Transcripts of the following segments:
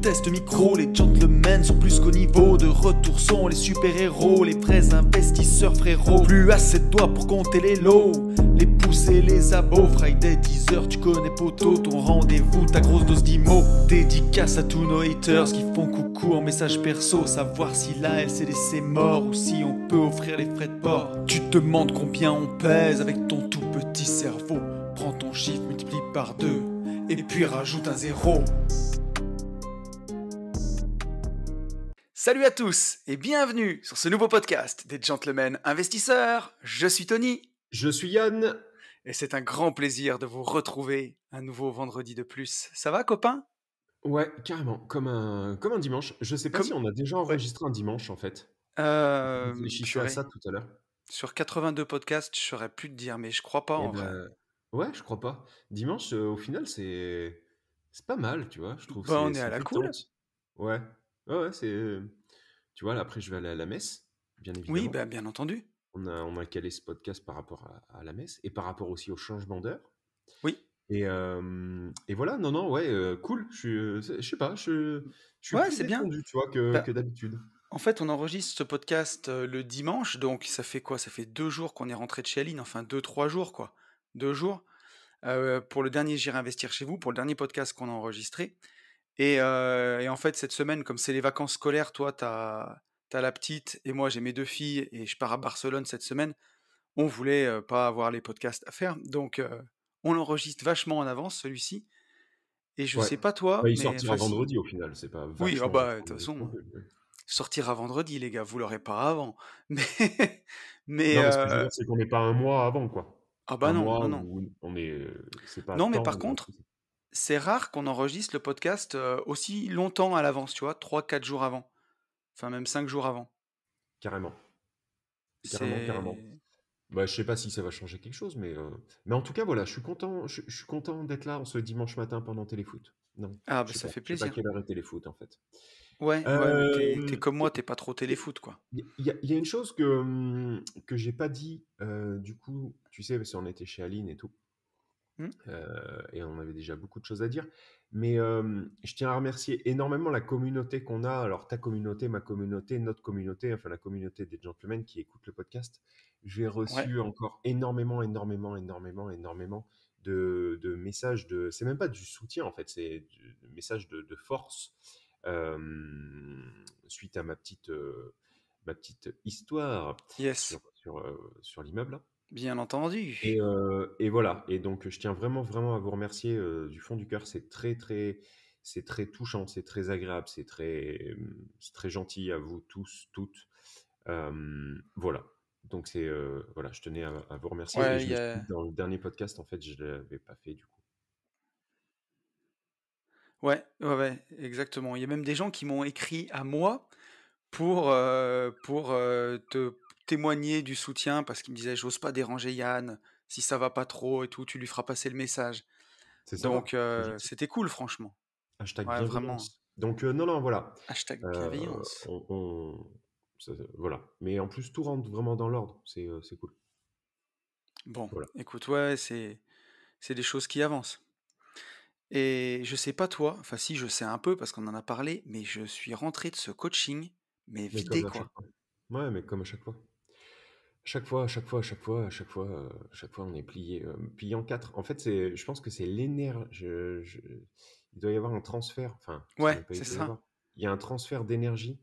test micro, les gentlemen sont plus qu'au niveau de retour sont les super-héros, les vrais investisseurs frérots. Plus assez de doigts pour compter les lots, les pousser les abos. Friday 10h, tu connais poteau, ton rendez-vous, ta grosse dose d'IMO. Dédicace à tous nos haters qui font coucou en message perso, savoir si la LCD c'est mort ou si on peut offrir les frais de port. Tu te demandes combien on pèse avec ton tout petit cerveau. Prends ton chiffre, multiplie par deux, et puis rajoute un zéro. Salut à tous et bienvenue sur ce nouveau podcast des Gentlemen Investisseurs. Je suis Tony. Je suis Yann. Et c'est un grand plaisir de vous retrouver un nouveau vendredi de plus. Ça va, copain Ouais, carrément, comme un, comme dimanche. Je sais pas si on a déjà enregistré un dimanche en fait. Euh, je suis à ça tout à l'heure. Sur 82 podcasts, je saurais plus te dire, mais je crois pas eh en ben, vrai. Ouais, je crois pas. Dimanche, euh, au final, c'est c'est pas mal, tu vois. Je trouve. Bah, on est, à la cool. Ouais. Ouais, c'est. Euh, tu vois, après, je vais aller à la messe, bien évidemment. Oui, bah, bien entendu. On a, on a calé ce podcast par rapport à, la messe et par rapport aussi au changement d'heure. Oui. Et, euh, et, voilà, non, non, ouais, euh, cool. Je je sais pas, je, je suis ouais, plus bien. tu vois, bah, que, d'habitude. En fait, on enregistre ce podcast le dimanche, donc ça fait quoi Ça fait deux jours qu'on est rentré de chez Aline, enfin deux, trois jours, quoi. Deux jours. pour le dernier J'irai investir chez vous, pour le dernier podcast qu'on a enregistré. Et, en fait, cette semaine, comme c'est les vacances scolaires, toi, tu as, as, la petite et moi, j'ai mes deux filles et je pars à Barcelone cette semaine. On voulait pas avoir les podcasts à faire. Donc, on l'enregistre vachement en avance, celui-ci. Et je sais pas toi. Bah, il sortira vendredi au final, c'est pas. Oui, oh bah, de toute façon. Sortira vendredi, les gars, vous l'aurez pas avant. Mais. mais non, c'est qu'on n'est pas un mois avant, quoi. Ah bah non, non, non. On non, mais par contre c'est rare qu'on enregistre le podcast euh, aussi longtemps à l'avance, tu vois, 3-4 jours avant. Enfin, même 5 jours avant. Carrément. Carrément, carrément. Bah, je sais pas si ça va changer quelque chose, mais, euh, mais en tout cas, voilà, je suis content, je, suis content d'être là ce dimanche matin pendant Téléfoot. Non, ah, bah, ça fait plaisir. Je pas quelle heure Téléfoot, en fait. Ouais, mais euh, t'es comme moi, t'es pas trop téléfoot, quoi. Il y, a une chose que, hum, que j'ai pas dit, du coup, tu sais, parce qu'on était chez Aline et tout. Mmh. Euh, et on avait déjà beaucoup de choses à dire. Mais euh, je tiens à remercier énormément la communauté qu'on a. Alors, ta communauté, ma communauté, notre communauté, enfin la communauté des gentlemen qui écoutent le podcast. J'ai reçu encore énormément, énormément, énormément, énormément de, messages de. C'est même pas du soutien en fait, c'est des messages de, force suite à ma petite, euh, ma petite histoire sur, sur l'immeuble. Bien entendu. Euh, et, voilà. Et donc, je tiens vraiment, vraiment à vous remercier euh, du fond du cœur. C'est très, très, c'est très touchant, c'est très agréable, c'est très, mmh, C'est très gentil à vous tous, toutes. voilà. Donc, c'est, euh, voilà, je tenais à, vous remercier. dans le dernier podcast, en fait, je ne l'avais pas fait du coup. Ouais, ouais, ouais, exactement. Il y a même des gens qui m'ont écrit à moi pour, pour te témoigner du soutien parce qu'il me disait j'ose pas déranger Yann, si ça va pas trop et tout, tu lui feras passer le message. ça. Donc c'était cool franchement. Hashtag vraiment. Donc non non voilà. Hashtag bienveillance. voilà. Mais en plus tout rentre vraiment dans l'ordre, c'est cool. Bon, écoute, ouais, c'est c'est des choses qui avancent. Et je sais pas toi, enfin si je sais un peu parce qu'on en a parlé, mais je suis rentré de ce coaching, mais, mais quoi. Ouais, mais comme à chaque fois chaque fois, chaque fois, chaque fois, chaque fois, euh, chaque fois, on est plié, euh, plié en quatre. En fait, c'est, je pense que c'est l'énergie. il doit y avoir un transfert. Enfin, ouais, c'est ça. Il y a un transfert d'énergie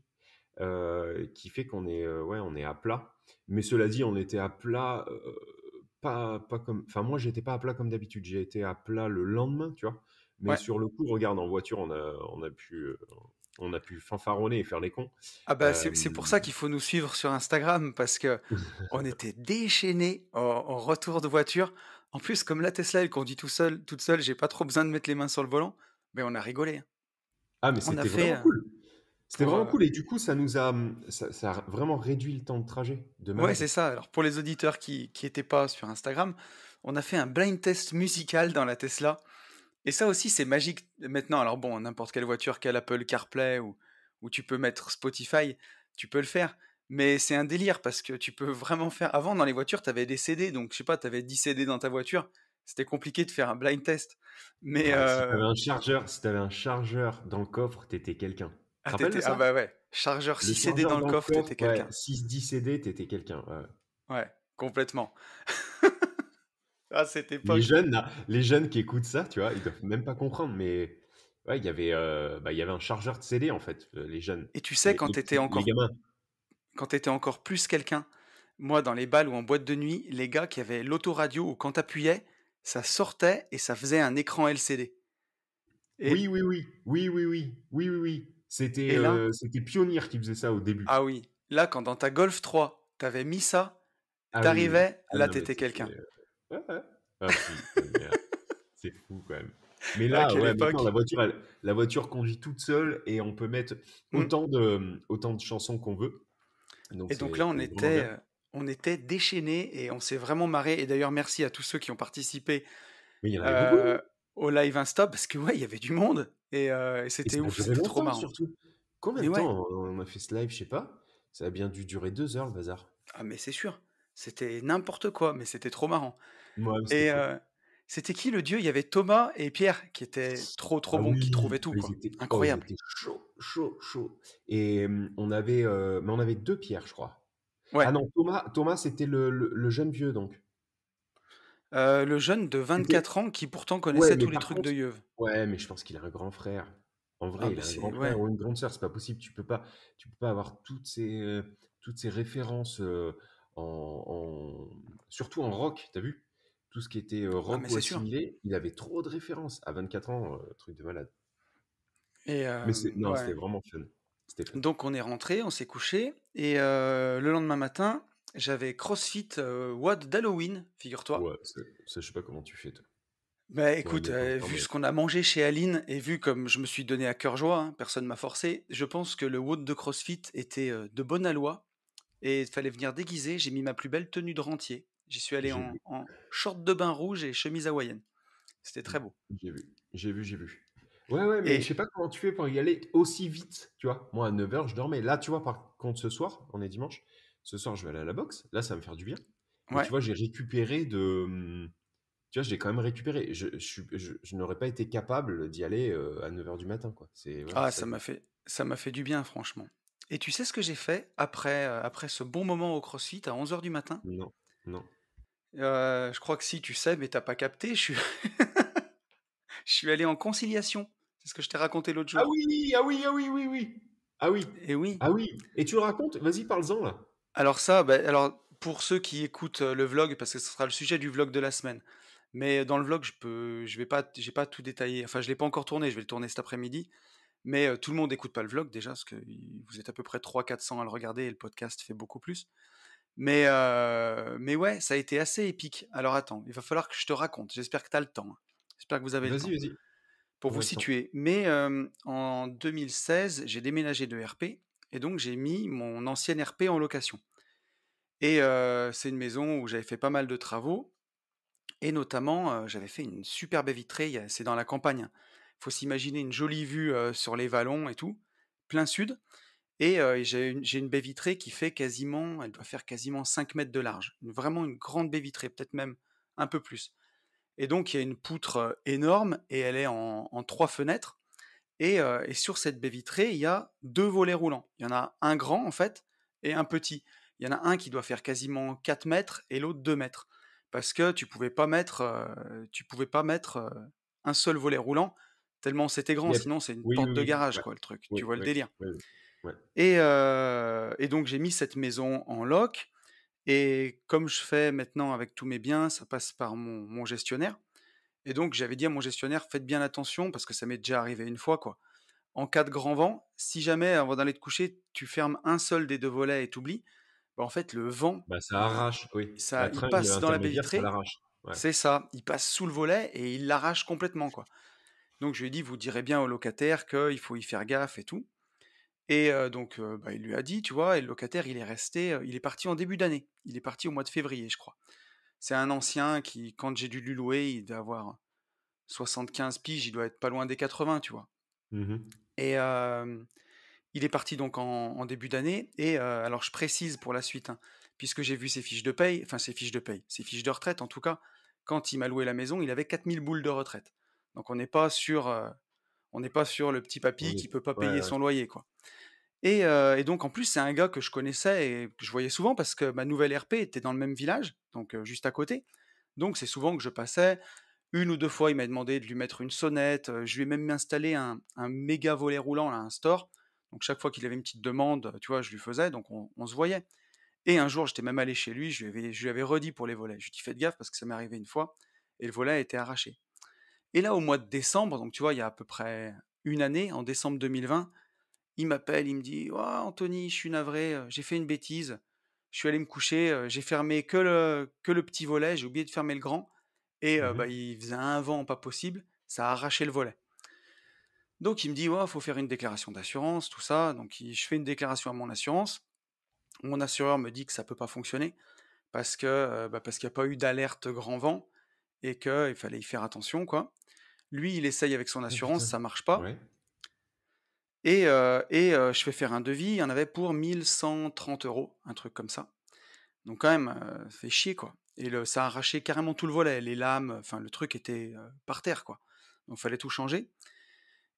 euh, qui fait qu'on est, ouais, on est à plat. Mais cela dit, on était à plat, pas, pas comme. Enfin, moi, j'étais pas à plat comme d'habitude. J'ai été à plat le lendemain, tu vois. Mais sur le coup, regarde, en voiture, on a, on a pu, on a pu fanfaronner et faire les cons. Ah bah c'est pour ça euh, qu'il faut nous suivre sur Instagram parce que on était déchaînés en, retour de voiture. En plus, comme la Tesla elle conduit tout seul, toute seule, j'ai pas trop besoin de mettre les mains sur le volant, mais on a rigolé. Hein. Ah mais c'était vraiment euh, cool. C'était vraiment euh, cool et du coup ça nous a hum, ça, vraiment réduit le temps de trajet. De c'est ça. Alors pour les auditeurs qui qui étaient pas sur Instagram, on a fait un blind test musical dans la Tesla. Et ça aussi, c'est magique euh, maintenant. Alors bon, n'importe quelle voiture qu'elle apple CarPlay ou, tu peux mettre Spotify, tu peux le faire. Mais c'est un délire parce que tu peux vraiment faire. Avant, dans les voitures, tu avais des CD. Donc, je sais pas, tu avais 10 CD dans ta voiture. C'était compliqué de faire un blind test. Mais. Si tu euh un chargeur, si avais un chargeur dans le coffre, tu étais quelqu'un. Ah, ah bah ouais. Chargeur 6 CD dans, le coffre, étais quelqu'un. 6-10 CD, étais quelqu'un. ouais, complètement. Les jeunes, hein, les jeunes qui écoutent ça, tu vois, ils doivent même pas comprendre, mais il y avait, euh, bah, y avait un chargeur de CD en fait, euh, les jeunes. Et tu sais, quand tu étais encore, quand t'étais encore plus quelqu'un, moi, dans les balles ou en boîte de nuit, les gars qui avaient l'autoradio ou quand t'appuyais, ça sortait et ça faisait un écran LCD. Oui, oui, oui, oui, oui, oui, oui, C'était, euh, Pionnier qui faisait ça au début. Ah oui, là, quand dans ta Golf 3, t'avais mis ça, tu ah t'arrivais, ah là, t'étais quelqu'un. Ah, c'est fou quand même. Mais là, ouais, la voiture, la voiture conduit toute seule et on peut mettre mm. autant, de, euh, autant de chansons qu'on veut. et donc là, on était, euh, on était déchaînés et on s'est vraiment marré. Et d'ailleurs, merci à tous ceux qui ont participé euh, au live Insta parce que ouais, il y avait du monde et, c'était ouf, trop marrant. Surtout. Combien de temps on a fait ce live Je sais pas. Ça a bien dû durer deux heures le bazar. Ah, mais c'est sûr. C'était n'importe quoi, mais c'était trop marrant. et euh, c'était qui le dieu Il y avait Thomas et Pierre qui étaient trop trop ah bons, qui trouvaient tout. Quoi. Oh, Incroyable. chaud, chaud, chaud. Et on avait, euh, mais on avait deux Pierre, je crois. Ouais. Ah non, Thomas, Thomas c'était le, le, jeune vieux donc. Euh, le jeune de 24 ans qui pourtant connaissait tous les trucs de Yeuve. Ouais, mais je pense qu'il a un grand frère. En vrai, ah, il a un grand frère ou une grande sœur, c'est pas possible. Tu peux pas, tu peux pas avoir toutes ces, toutes ces références en, surtout en rock, t'as vu Tout ce qui était euh, ah, rock ou assimilé, il avait trop de références. À 24 ans, euh, truc de malade. Et mais non, c'était vraiment fun. Donc on est rentré, on s'est couché, et euh, le lendemain matin, j'avais CrossFit WOD d'Halloween, figure-toi. Ouais, je sais pas comment tu fais, Bah écoute, vu ce qu'on a mangé chez Aline, et vu comme je me suis donné à cœur joie, hein, personne m'a forcé, je pense que le WOD de CrossFit était de bonne alloi, et il fallait venir déguiser. J'ai mis ma plus belle tenue de rentier. J'y suis allé en, short de bain rouge et chemise hawaïenne. C'était très mmh. beau. J'ai vu, j'ai vu, j'ai vu. Ouais, ouais, mais je sais pas comment tu fais pour y aller aussi vite, tu vois. Moi, à 9h, je dormais. Là, tu vois, par contre, ce soir, on est dimanche, ce soir, je vais aller à la boxe. Là, ça va me faire du bien. Tu vois, j'ai récupéré de. Mmh, tu vois, j'ai quand même récupéré. Je, je, n'aurais pas été capable d'y aller euh, à 9h du matin, quoi. C'est, ah, ça m'a fait, ça m'a fait du bien, franchement. Et tu sais ce que j'ai fait après, euh, après ce bon moment au CrossFit à 11h du matin Non, non. Euh, je crois que si, tu sais, mais t'as pas capté. Je suis, je suis allé en conciliation. C'est ce que je t'ai raconté l'autre ah jour. Ah oui, ah oui, ah oui, oui, oui. Ah oui. Et oui. Ah oui. Et tu le racontes Vas-y, parle-en là. Alors ça, bah, alors pour ceux qui écoutent euh, le vlog, parce que ce sera le sujet du vlog de la semaine. Mais dans le vlog, je peux, je vais pas, j'ai pas tout détaillé. Enfin, je l'ai pas encore tourné. Je vais le tourner cet après-midi. Mais tout le monde n'écoute pas le vlog déjà, parce que vous êtes à peu près 300-400 à le regarder et le podcast fait beaucoup plus. Mais, mais ouais, ça a été assez épique. Alors attends, il va falloir que je te raconte. J'espère que tu as le temps. Hein. J'espère que vous avez le temps. Pour vous situer. Mais en 2016, j'ai déménagé de RP et donc j'ai mis mon ancienne RP en location. Et c'est une maison où j'avais fait pas mal de travaux et notamment j'avais fait une superbe vitrée. C'est dans la campagne. Hein faut s'imaginer une jolie vue sur les vallons et tout, plein sud. Et j'ai une, baie vitrée qui fait quasiment, elle doit faire quasiment 5 mètres de large. Vraiment une grande baie vitrée, peut-être même un peu plus. Et donc, il y a une poutre énorme et elle est en, trois fenêtres. Et, sur cette baie vitrée, il y a deux volets roulants. Il y en a un grand, en fait, et un petit. Il y en a un qui doit faire quasiment 4 mètres et l'autre 2 mètres. Parce que tu pouvais pas mettre, tu pouvais pas mettre un seul volet roulant Tellement c'était grand, sinon c'est une porte de garage, quoi, le truc. tu vois le délire. Euh, et, donc j'ai mis cette maison en loc. Et comme je fais maintenant avec tous mes biens, ça passe par mon, gestionnaire. Et donc j'avais dit à mon gestionnaire, faites bien attention, parce que ça m'est déjà arrivé une fois, quoi. En cas de grand vent, si jamais avant d'aller te coucher, tu fermes un seul des deux volets et t'oublies, bah, en fait le vent, bah, ça arrache, oui. Ça, bah, il passe dans la baie vitrée. C'est ça, il passe sous le volet et il l'arrache complètement, quoi. Donc je lui ai dit, vous direz bien au locataire qu'il faut y faire gaffe et tout. Et donc bah, il lui a dit, tu vois, et le locataire, il est resté, il est parti en début d'année. Il est parti au mois de février, je crois. C'est un ancien qui, quand j'ai dû lui louer, il doit avoir 75 piges, il doit être pas loin des 80, tu vois. Mmh et il est parti donc en, début d'année. Et alors, je précise pour la suite, hein, puisque j'ai vu ses fiches de paye, enfin ses fiches de paye, ses fiches de retraite en tout cas, quand il m'a loué la maison, il avait 4000 boules de retraite. Donc on n'est pas sur, euh, on n'est pas sur le petit papy qui qui peut pas payer son loyer, quoi. Euh, et, donc en plus c'est un gars que je connaissais et que je voyais souvent parce que ma nouvelle RP était dans le même village, donc juste à côté. Donc c'est souvent que je passais. Une ou deux fois, il m'a demandé de lui mettre une sonnette. Je lui ai même installé un, méga volet roulant, là, un store. Donc chaque fois qu'il avait une petite demande, tu vois, je lui faisais, donc on, se voyait. Et un jour, j'étais même allé chez lui, je lui avais, je lui avais redit pour les volets. Je lui ai dit, faites gaffe parce que ça m'est arrivé une fois et le volet a été arraché. Et là, au mois de décembre, donc tu vois, il y a à peu près une année, en décembre 2020, il m'appelle, il me dit oh, Anthony, je suis navré, euh, j'ai fait une bêtise, je suis allé me coucher, euh, j'ai fermé que le, petit volet, j'ai oublié de fermer le grand, et euh, bah, mmh il faisait un vent pas possible, ça a arraché le volet. Donc il me dit il faut faire une déclaration d'assurance, tout ça. Donc je fais une déclaration à mon assurance. Mon assureur me dit que ça ne peut pas fonctionner parce bah, parce qu'il n'y a pas eu d'alerte grand vent et qu'il fallait y faire attention, quoi. Lui, il essaye avec son ah, assurance, ça marche pas. Et, euh, euh, je fais faire un devis, il y en avait pour 1130 euros, un truc comme ça. Donc quand même, euh, fait chier, quoi. Et ça a arraché carrément tout le volet, les lames, enfin le truc était par terre, quoi. Donc fallait tout changer.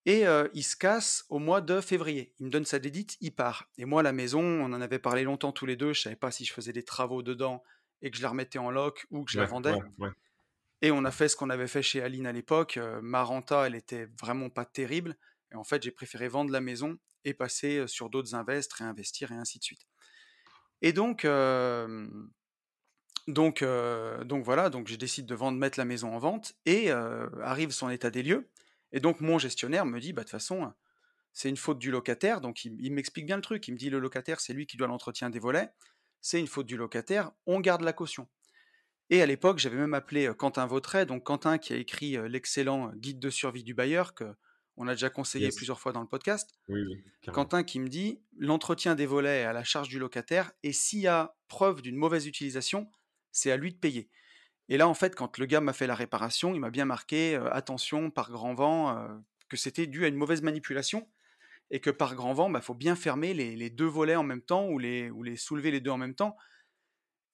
Et il se casse au mois de février. Il me donne sa dédite, il part. Et moi, la maison, on en avait parlé longtemps tous les deux, je savais pas si je faisais des travaux dedans et que je la remettais en loc ou que je la vendais. Et on a fait ce qu'on avait fait chez Aline à l'époque. ma renta, elle était vraiment pas terrible. Et en fait, j'ai préféré vendre la maison et passer sur d'autres investes, réinvestir et ainsi de suite. Et donc, donc, donc voilà, donc je décide de vendre, mettre la maison en vente et arrive son état des lieux. Et donc mon gestionnaire me dit, bah de toute façon, c'est une faute du locataire. Donc il m'explique bien le truc. Il me dit, le locataire, c'est lui qui doit l'entretien des volets. C'est une faute du locataire. On garde la caution. Et à l'époque, j'avais même appelé Quentin vautray donc Quentin qui a écrit l'excellent Guide de survie du bailleur que on a déjà conseillé plusieurs fois dans le podcast. Quentin qui me dit l'entretien des volets est à la charge du locataire et s'il y a preuve d'une mauvaise utilisation, c'est à lui de payer. Et là, en fait, quand le gars m'a fait la réparation, il m'a bien marqué attention par grand vent que c'était dû à une mauvaise manipulation et que par grand vent, il bah, faut bien fermer les, deux volets en même temps ou ou les soulever les deux en même temps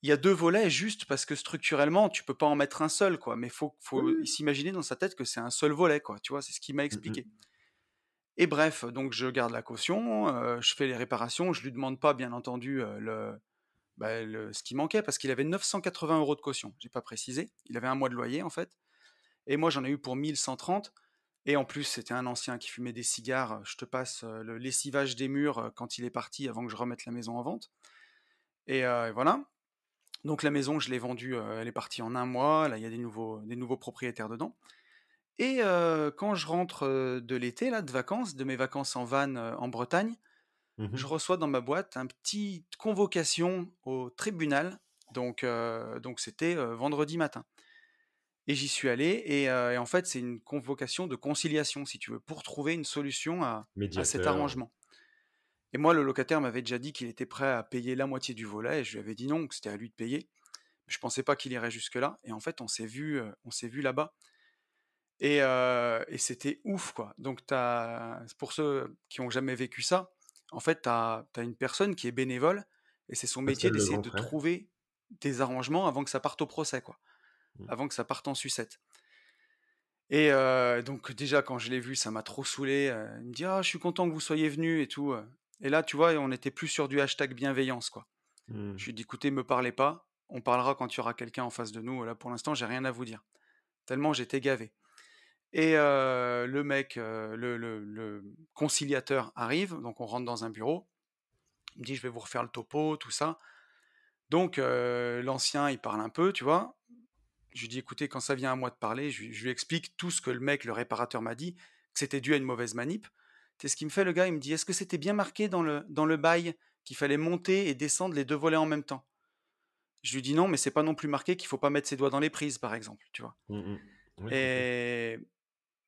il y a deux volets juste parce que structurellement, tu peux pas en mettre un seul, quoi. Mais faut, faut s'imaginer dans sa tête que c'est un seul volet, quoi. Tu vois, c'est ce qu'il m'a mmh, mmh. expliqué. Et bref, donc je garde la caution, je fais les réparations, je lui demande pas, bien entendu, bah, le, ce qui manquait parce qu'il avait 980 euros de caution. J'ai pas précisé. Il avait un mois de loyer, en fait. Et moi, j'en ai eu pour 1130. Et en plus, c'était un ancien qui fumait des cigares. Je te passe le lessivage des murs quand il est parti avant que je remette la maison en vente. Et voilà. Donc la maison, je l'ai vendue, elle est partie en un mois, là il y a des nouveaux, des nouveaux propriétaires dedans. Et quand je rentre de l'été, là, de vacances, de mes vacances en van en Bretagne, mmh je reçois dans ma boîte un petit convocation au tribunal. Donc donc c'était vendredi matin. Et j'y suis allé, et, en fait, c'est une convocation de conciliation, si tu veux, pour trouver une solution à cet arrangement. Et moi, le locataire m'avait déjà dit qu'il était prêt à payer la moitié du volet, et je lui avais dit non, que c'était à lui de payer. Je ne pensais pas qu'il irait jusque-là, et en fait, on s'est vu, euh, on vu là-bas. Euh, et, c'était ouf, quoi. Donc, as, pour ceux qui n'ont jamais vécu ça, en fait, tu as, une personne qui est bénévole, et c'est son métier d'essayer de trouver des arrangements avant que ça parte au procès, quoi. Mmh. Avant que ça parte en sucette. Et euh, donc déjà quand je l'ai vu, ça m'a trop saoulé. Il me dit ah je suis content que vous soyez venu et tout. Et là, tu vois, on était plus sur du hashtag bienveillance, quoi. Je mmh. lui ai dit, écoutez, me parlez pas, on parlera quand il y aura quelqu'un en face de nous. Là, pour l'instant, j'ai rien à vous dire. Tellement j'étais gavé. Et euh, le mec, euh, le, conciliateur arrive, donc on rentre dans un bureau. Il me dit, je vais vous refaire le topo, tout ça. Donc, euh, l'ancien, il parle un peu, tu vois. Je lui dis, écoutez, quand ça vient à moi de parler, je, lui explique tout ce que le mec, le réparateur, m'a dit, c'était dû à une mauvaise manip. C'est ce qui me fait le gars, il me dit est-ce que c'était bien marqué dans le, dans le bail qu'il fallait monter et descendre les deux volets en même temps Je lui dis non, mais c'est pas non plus marqué qu'il faut pas mettre ses doigts dans les prises, par exemple, tu vois. Mmh et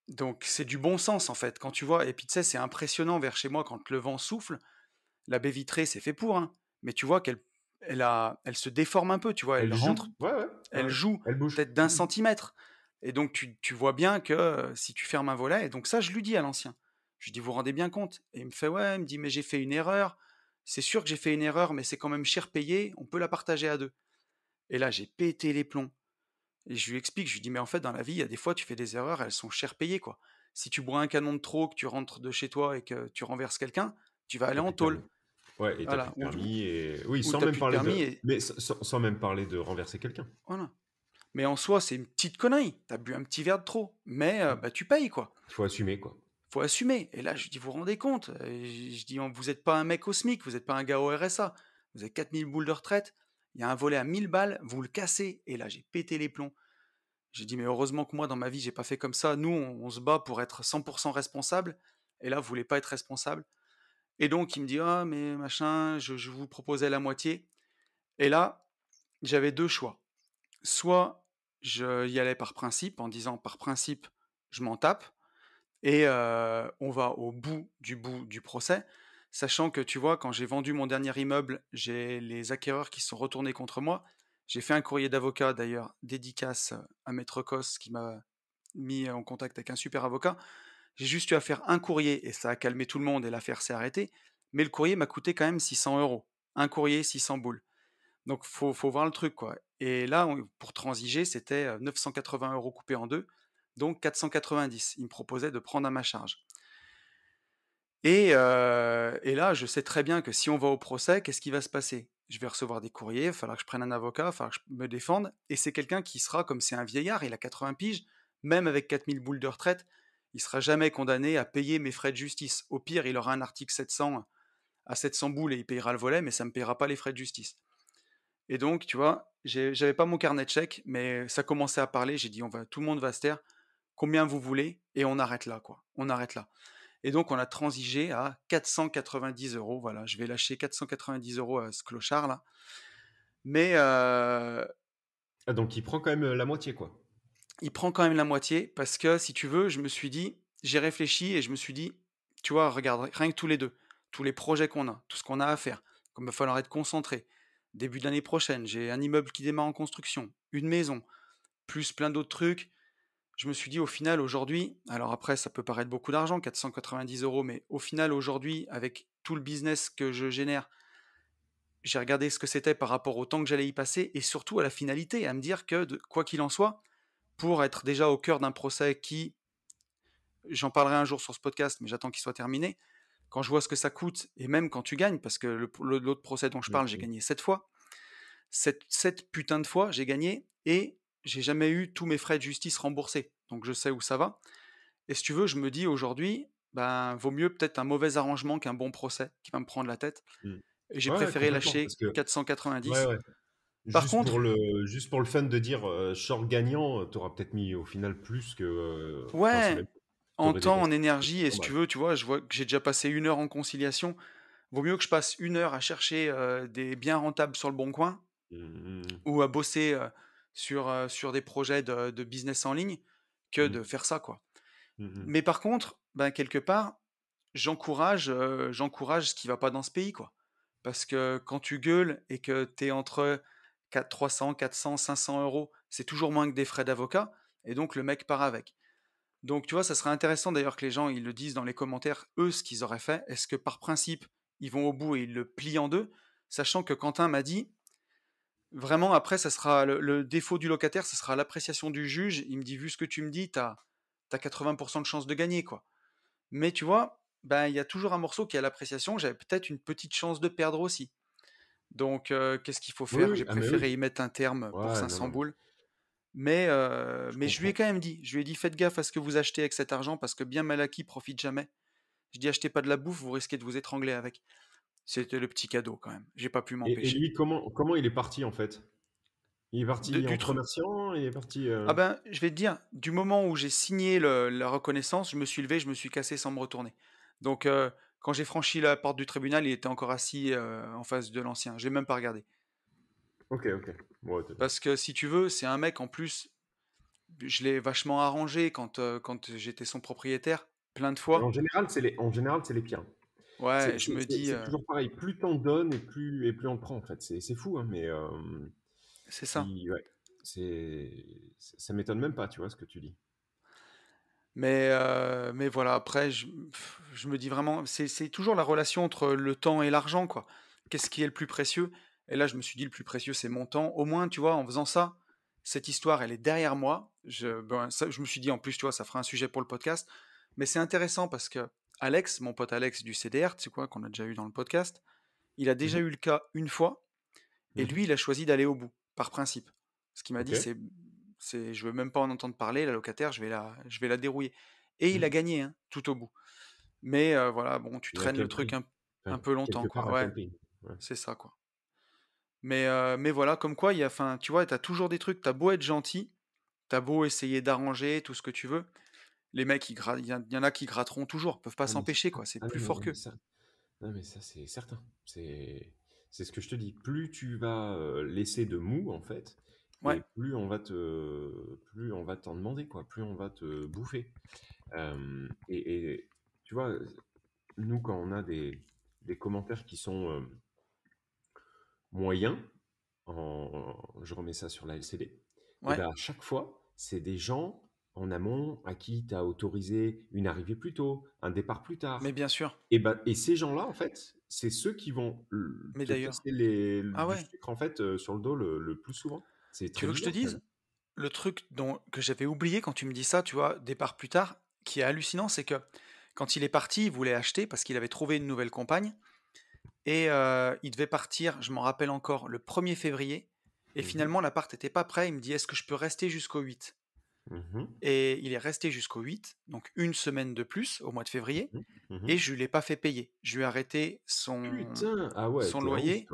donc c'est du bon sens en fait. Quand tu vois, et puis tu sais, c'est impressionnant vers chez moi quand le vent souffle, la baie vitrée c'est fait pour, hein, mais tu vois qu'elle elle, elle se déforme un peu, tu vois, elle, rentre, elle joue, peut-être d'un mmh centimètre. Et donc tu, vois bien que euh, si tu fermes un volet, et donc ça je lui dis à l'ancien, je lui dis, vous vous rendez bien compte Et il me fait, ouais, il me dit, mais j'ai fait une erreur. C'est sûr que j'ai fait une erreur, mais c'est quand même cher payé, on peut la partager à deux. Et là, j'ai pété les plombs. Et je lui explique, je lui dis, mais en fait, dans la vie, il y a des fois, tu fais des erreurs, elles sont cher payées, quoi. Si tu bois un canon de trop, que tu rentres de chez toi et que tu renverses quelqu'un, tu vas aller en tôle. Ouais, et t'as permis Oui, sans même, parler de... sans, même parler de renverser quelqu'un. Voilà. Mais en soi, c'est une petite connerie. T'as bu un petit verre de trop. Mais euh, mmh. bah, tu payes, quoi. Il faut assumer, quoi faut assumer. Et là, je dis, vous vous rendez compte euh, Je dis, vous n'êtes pas un mec au SMIC, vous n'êtes pas un gars au RSA, vous avez 4000 boules de retraite, il y a un volet à 1000 balles, vous le cassez. Et là, j'ai pété les plombs. J'ai dit, mais heureusement que moi, dans ma vie, j'ai pas fait comme ça. Nous, on, se bat pour être 100% responsable. Et là, vous voulez pas être responsable. Et donc, il me dit, ah, mais machin, je, je vous proposais la moitié. Et là, j'avais deux choix. Soit je y allais par principe, en disant, par principe, je m'en tape. Et on va au bout du bout du procès, sachant que tu vois, quand j'ai vendu mon dernier immeuble, j'ai les acquéreurs qui sont retournés contre moi. J'ai fait un courrier d'avocat d'ailleurs, dédicace à Maître Cos qui m'a mis en contact avec un super avocat. J'ai juste eu à faire un courrier et ça a calmé tout le monde et l'affaire s'est arrêtée. Mais le courrier m'a coûté quand même 600 euros. Un courrier, 600 boules. Donc faut, faut voir le truc quoi. Et là, pour transiger, c'était 980 euros coupés en deux donc 490. Il me proposait de prendre à ma charge. Euh, et, là, je sais très bien que si on va au procès, qu'est-ce qui va se passer Je vais recevoir des courriers, il va falloir que je prenne un avocat, il va falloir que je me défende. Et c'est quelqu'un qui sera, comme c'est un vieillard, il a 80 piges, même avec 4000 boules de retraite, il sera jamais condamné à payer mes frais de justice. Au pire, il aura un article 700 à 700 boules et il payera le volet, mais ça ne me payera pas les frais de justice. Et donc, tu vois, j'avais pas mon carnet de chèques, mais ça commençait à parler. J'ai dit, on va, tout le monde va se taire combien vous voulez, et on arrête là, quoi. On arrête là. Et donc, on a transigé à 490 euros. Voilà, je vais lâcher 490 euros à ce clochard là. Mais. Euh ah, donc, il prend quand même euh, la moitié, quoi. Il prend quand même la moitié parce que, si tu veux, je me suis dit, j'ai réfléchi et je me suis dit, tu vois, regarde, rien que tous les deux, tous les projets qu'on a, tout ce qu'on a à faire, comme il va falloir être concentré. Début de l'année prochaine, j'ai un immeuble qui démarre en construction, une maison, plus plein d'autres trucs je me suis dit au final aujourd'hui, alors après ça peut paraître beaucoup d'argent, 490 euros, mais au final aujourd'hui, avec tout le business que je génère, j'ai regardé ce que c'était par rapport au temps que j'allais y passer et surtout à la finalité, à me dire que quoi qu'il en soit, pour être déjà au cœur d'un procès qui, j'en parlerai un jour sur ce podcast, mais j'attends qu'il soit terminé, quand je vois ce que ça coûte et même quand tu gagnes, parce que l'autre procès dont je parle, j'ai gagné sept fois, Sept putains de fois, j'ai gagné et j'ai jamais eu tous mes frais de justice remboursés, donc je sais où ça va. Et si tu veux, je me dis aujourd'hui, ben, vaut mieux peut-être un mauvais arrangement qu'un bon procès qui va me prendre la tête. Mmh. Et j'ai préféré lâcher 490. Par juste contre, pour le, juste pour le fun de dire euh, short gagnant, euh, tu auras peut-être mis au final plus que. Euh, ouais, en temps, en énergie, et si tu veux, tu vois, je vois que j'ai déjà passé une heure en conciliation. Vaut mieux que je passe une heure à chercher des biens rentables sur le bon coin mmh, mmh, ou à bosser sur, des projets de, business en ligne que mmh. de faire ça. quoi. Mmh Mais par contre, ben, quelque part, j'encourage j'encourage ce qui va pas dans ce pays. quoi. Parce que quand tu gueules et que tu es entre 300, 400, 500 euros, c'est toujours moins que des frais d'avocat. Et donc, le mec part avec. Donc, tu vois, ça serait intéressant d'ailleurs que les gens, ils le disent dans les commentaires, eux, ce qu'ils auraient fait. Est-ce que par principe, ils vont au bout et ils le plient en deux Sachant que Quentin m'a dit, vraiment, après, ça sera le, défaut du locataire, ce sera l'appréciation du juge. Il me dit, vu ce que tu me dis, tu as, as, 80% de chance de gagner. quoi. Mais tu vois, ben, il y a toujours un morceau qui a l'appréciation. J'avais peut-être une petite chance de perdre aussi. Donc, euh, qu'est-ce qu'il faut faire J'ai ah, préféré y mettre un terme pour 500 boules. Mais, euh, je, mais je lui ai quand même dit, je lui ai dit, faites gaffe à ce que vous achetez avec cet argent parce que bien mal acquis profite jamais. Je dis, achetez pas de la bouffe, vous risquez de vous étrangler avec. C'était le petit cadeau quand même. J'ai pas pu m'empêcher. Et, lui, comment, comment il est parti en fait Il est parti Du en remerciant Il est parti. Euh ah ben, je vais te dire, du moment où j'ai signé la reconnaissance, je me suis levé, je me suis cassé sans me retourner. Donc, euh, quand j'ai franchi la porte du tribunal, il était encore assis euh, en face de l'ancien. J'ai même pas regardé. Ok, ok. Parce que si tu veux, c'est un mec en plus. Je l'ai vachement arrangé quand, quand j'étais son propriétaire, plein de fois. En général, c'est les, en général, c'est les pires. Ouais, je me dis. C'est euh toujours pareil. Plus t'en donnes et plus, et plus on prend, en fait. C'est fou, hein, mais. c'est ça. ouais, c'est, ça m'étonne même pas, tu vois, ce que tu dis. Mais, mais voilà, après, je, je me dis vraiment, c'est toujours la relation entre le temps et l'argent, quoi. Qu'est-ce qui est le plus précieux Et là, je me suis dit, le plus précieux, c'est mon temps. Au moins, tu vois, en faisant ça, cette histoire, elle est derrière moi. Je, ben, ça, je me suis dit, en plus, tu vois, ça fera un sujet pour le podcast. Mais c'est intéressant parce que Alex, mon pote Alex du CDR, tu sais quoi, qu'on a déjà eu dans le podcast, il a déjà mmh eu le cas une fois, et mmh lui, il a choisi d'aller au bout, par principe. Ce qu'il m'a dit, c'est, c'est je veux même pas en entendre parler, la locataire, je vais la, je vais la dérouiller. Et il a mmh. gagné, hein, tout au bout. Mais euh, voilà, bon, tu traînes le truc un, peu longtemps, quoi. Ouais. C'est ça, quoi. Mais, euh, mais voilà, comme quoi, y a, fin, tu vois, tu as toujours des trucs, tu as beau être gentil, tu as beau essayer d'arranger tout ce que tu veux, les mecs, il y, en a qui gratteront toujours, peuvent pas ah s'empêcher, quoi. C'est ah plus fort que. Ça... Non, mais ça, c'est certain. C'est ce que je te dis. Plus tu vas euh, laisser de mou, en fait, plus on va te, plus on va t'en demander, quoi. Plus on va te bouffer. et, tu vois, nous, quand on a des, commentaires qui sont euh, moyens, en... je remets ça sur la LCD. Ben, à chaque fois, c'est des gens en amont à qui tu as autorisé une arrivée plus tôt, un départ plus tard. Mais bien sûr. Et, ben, et ces gens-là, en fait, c'est ceux qui vont Mais d'ailleurs, les, ah ouais. en fait, euh, sur le dos le, plus souvent. C'est tu veux que je te dise Le truc que j'avais oublié quand tu me dis ça, tu vois, départ plus tard, qui est hallucinant, c'est que quand il est parti, il voulait acheter parce qu'il avait trouvé une nouvelle compagne. Et euh, il devait partir, je m'en rappelle encore, le 1er février. Et mmh finalement, l'appart n'était pas prêt. Il me dit Est-ce que je peux rester jusqu'au 8 Mmh et il est resté jusqu'au 8, donc une semaine de plus au mois de février. Mmh mmh et je ne l'ai pas fait payer. Je lui ai arrêté son, ah son loyer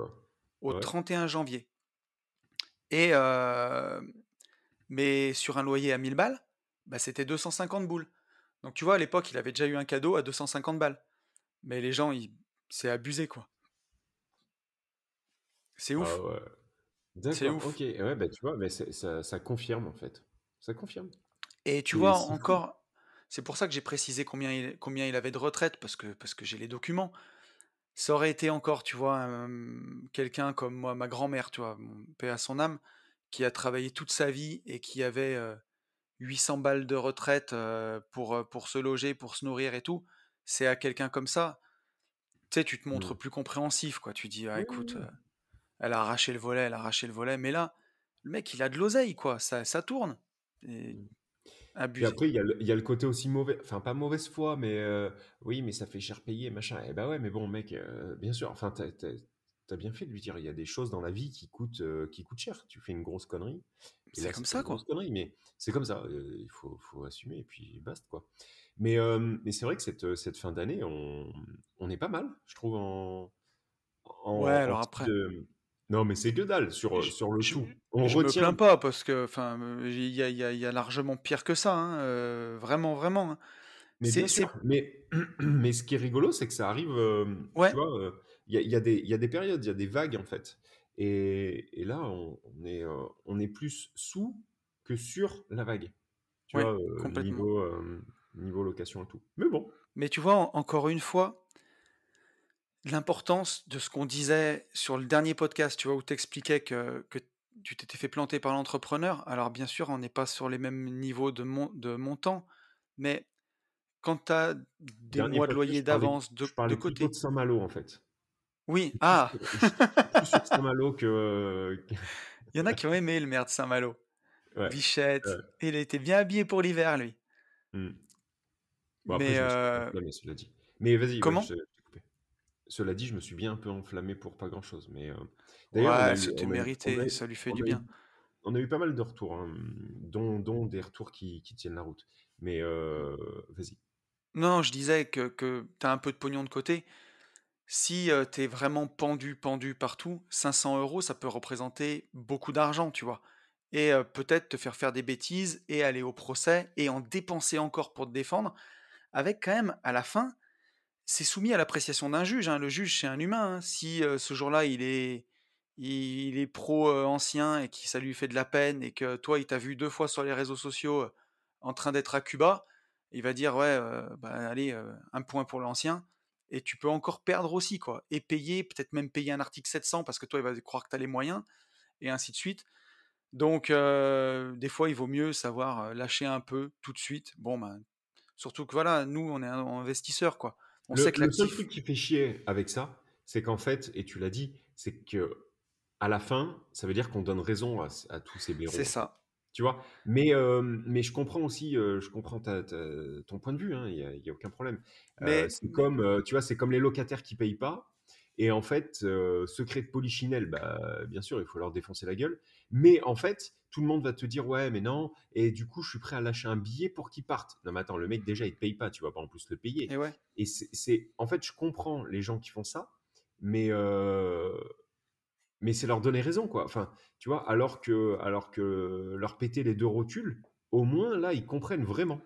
au 31 janvier. Et euh, mais sur un loyer à 1000 balles, bah, c'était 250 boules. Donc tu vois, à l'époque, il avait déjà eu un cadeau à 250 balles. Mais les gens, ils... c'est abusé, quoi. C'est ah ouf. Ah ouais. D'accord, ok. Bah, tu vois, mais ça, confirme en fait. Ça confirme. Et tu vois, encore, c'est pour ça que j'ai précisé combien il, combien il avait de retraite, parce que, parce que j'ai les documents. Ça aurait été encore, tu vois, quelqu'un comme moi, ma grand-mère, tu vois, mon père à son âme, qui a travaillé toute sa vie et qui avait 800 balles de retraite pour, pour se loger, pour se nourrir et tout. C'est à quelqu'un comme ça, tu sais, tu te montres mmh. plus compréhensif, quoi. Tu dis, ah, écoute, elle a arraché le volet, elle a arraché le volet, mais là, le mec, il a de l'oseille, quoi. Ça, ça tourne. Et mmh. Puis après, il y, a le côté aussi mauvais, enfin pas mauvaise foi, mais euh, oui, mais ça fait cher payer, machin. Et eh bah ben ouais, mais bon, mec, euh, bien sûr, enfin, t'as, as bien fait de lui dire, il y a des choses dans la vie qui coûtent, euh, qui coûtent cher. Tu fais une grosse connerie. C'est comme ça, quoi. Connerie, mais c'est comme ça. Il faut, faut, assumer et puis basta, quoi. Mais, mais c'est vrai que cette, cette fin d'année, on, on, est pas mal, je trouve, en. ouais, alors après. Non, mais c'est que dalle sur, euh, sur le chou On je retient... me pas parce que enfin euh, il y, a, largement pire que ça, hein, euh, vraiment vraiment. Hein. Mais, bien mais mais ce qui est rigolo, c'est que ça arrive. Tu vois, il y, a, y, a des périodes, il y a des vagues en fait. Et, et là, on, est on est plus sous que sur la vague. Tu vois, complètement. niveau location et tout. Mais bon. Mais tu vois, encore une fois, l'importance de ce qu'on disait sur le dernier podcast, tu vois, où tu expliquais que, que tu t'étais fait planter par l'entrepreneur. Alors bien sûr, on n'est pas sur les mêmes niveaux de, de montant, mais quand tu as des mois de loyer d'avance de, je de côté. de Saint-Malo en fait. Oui, ah Saint-Malo que. Euh, il y en a qui ont aimé le maire de Saint-Malo. Ouais. Bichette. Il était bien habillé pour l'hiver, lui. Mmh. mais, euh mais, vas-y. Comment cela dit, je me suis bien un peu enflammé pour pas grand-chose. Mais d'ailleurs, ouais, c'était mérité, ça lui fait du bien. on a eu pas mal de retours, hein, dont, des retours qui, tiennent la route. Mais vas-y. Non, je disais que, t'as tu as un peu de pognon de côté. Si t'es tu es vraiment pendu, pendu partout, 500 euros, ça peut représenter beaucoup d'argent, tu vois. Et peut-être te faire faire des bêtises et aller au procès et en dépenser encore pour te défendre, avec quand même à la fin c'est soumis à l'appréciation d'un juge. Hein. Le juge, c'est un humain. Hein. Si euh, ce jour-là, il est, il, est pro-ancien euh, et que ça lui fait de la peine et que toi, il t'a vu deux fois sur les réseaux sociaux euh, en train d'être à Cuba, il va dire Ouais, bah, allez, un point pour l'ancien. Et tu peux encore perdre aussi, quoi. Et payer, peut-être même payer un article 700 parce que toi, il va croire que tu as les moyens et ainsi de suite. Donc, des fois, il vaut mieux savoir lâcher un peu tout de suite. Bon, ben. surtout que voilà, nous, on est investisseur, quoi le, seul truc qui fait chier avec ça, c'est qu'en fait, et tu l'as dit, c'est que à la fin, ça veut dire qu'on donne raison à, tous ces blaireaux. C'est ça. Tu vois mais, euh, mais je comprends aussi, euh, je comprends ton point de vue, hein, il n'y a, a, aucun problème. Euh, mais... c'est comme, tu vois, c'est comme les locataires qui payent pas. Et en fait, secret de polichinelle, bah, bien sûr, il faut leur défoncer la gueule. Mais en fait, tout le monde va te dire ouais mais non et du coup je suis prêt à lâcher un billet pour qu'il parte non mais attends le mec déjà il te paye pas tu vas pas en plus le payer et, ouais. et c'est en fait je comprends les gens qui font ça mais euh, mais c'est leur donner raison quoi enfin tu vois alors que alors que leur péter les deux rotules au moins là ils comprennent vraiment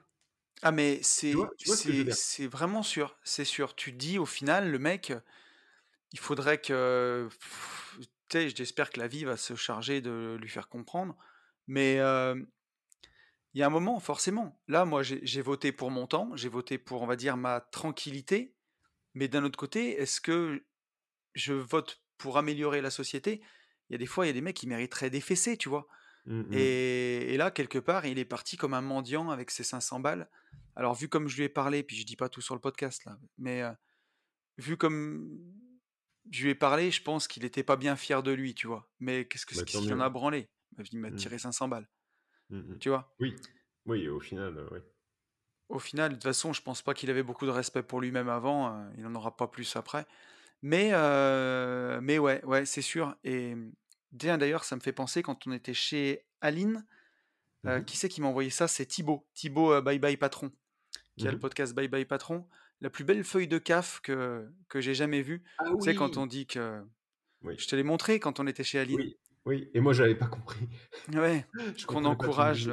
ah mais c'est c'est vraiment sûr c'est sûr tu dis au final le mec il faudrait que j'espère que la vie va se charger de lui faire comprendre. Mais il y a un moment, forcément. Là, moi, j'ai voté pour mon temps, j'ai voté pour, on va dire, ma tranquillité. Mais d'un autre côté, est-ce que je vote pour améliorer la société Il y a des fois, il y a des mecs qui mériteraient des tu vois. Mmh et, là, quelque part, il est parti comme un mendiant avec ses 500 balles. Alors, vu comme je lui ai parlé, puis je dis pas tout sur le podcast, là, mais vu comme je lui ai parlé, je pense qu'il n'était pas bien fier de lui, tu vois. Mais qu'est-ce que bah, qu'il en a branlé Il m'a mmh. tiré 500 balles. Mmh, mmh. Tu vois Oui, oui, au final, euh, oui. Au final, de toute façon, je pense pas qu'il avait beaucoup de respect pour lui-même avant. Hein. il n'en aura pas plus après. Mais, euh, mais ouais, ouais, c'est sûr. Et d'ailleurs, ça me fait penser quand on était chez Aline. Euh, qui c'est qui m'a envoyé ça C'est Thibaut. Thibaut Bye Bye Patron, qui a le podcast Bye Bye Patron la plus belle feuille de CAF que, que j'ai jamais vue. c'est ah quand on dit que. Oui. Je te l'ai montré quand on était chez Aline. Oui, et moi, je n'avais pas compris. Ah ouais, qu'on encourage.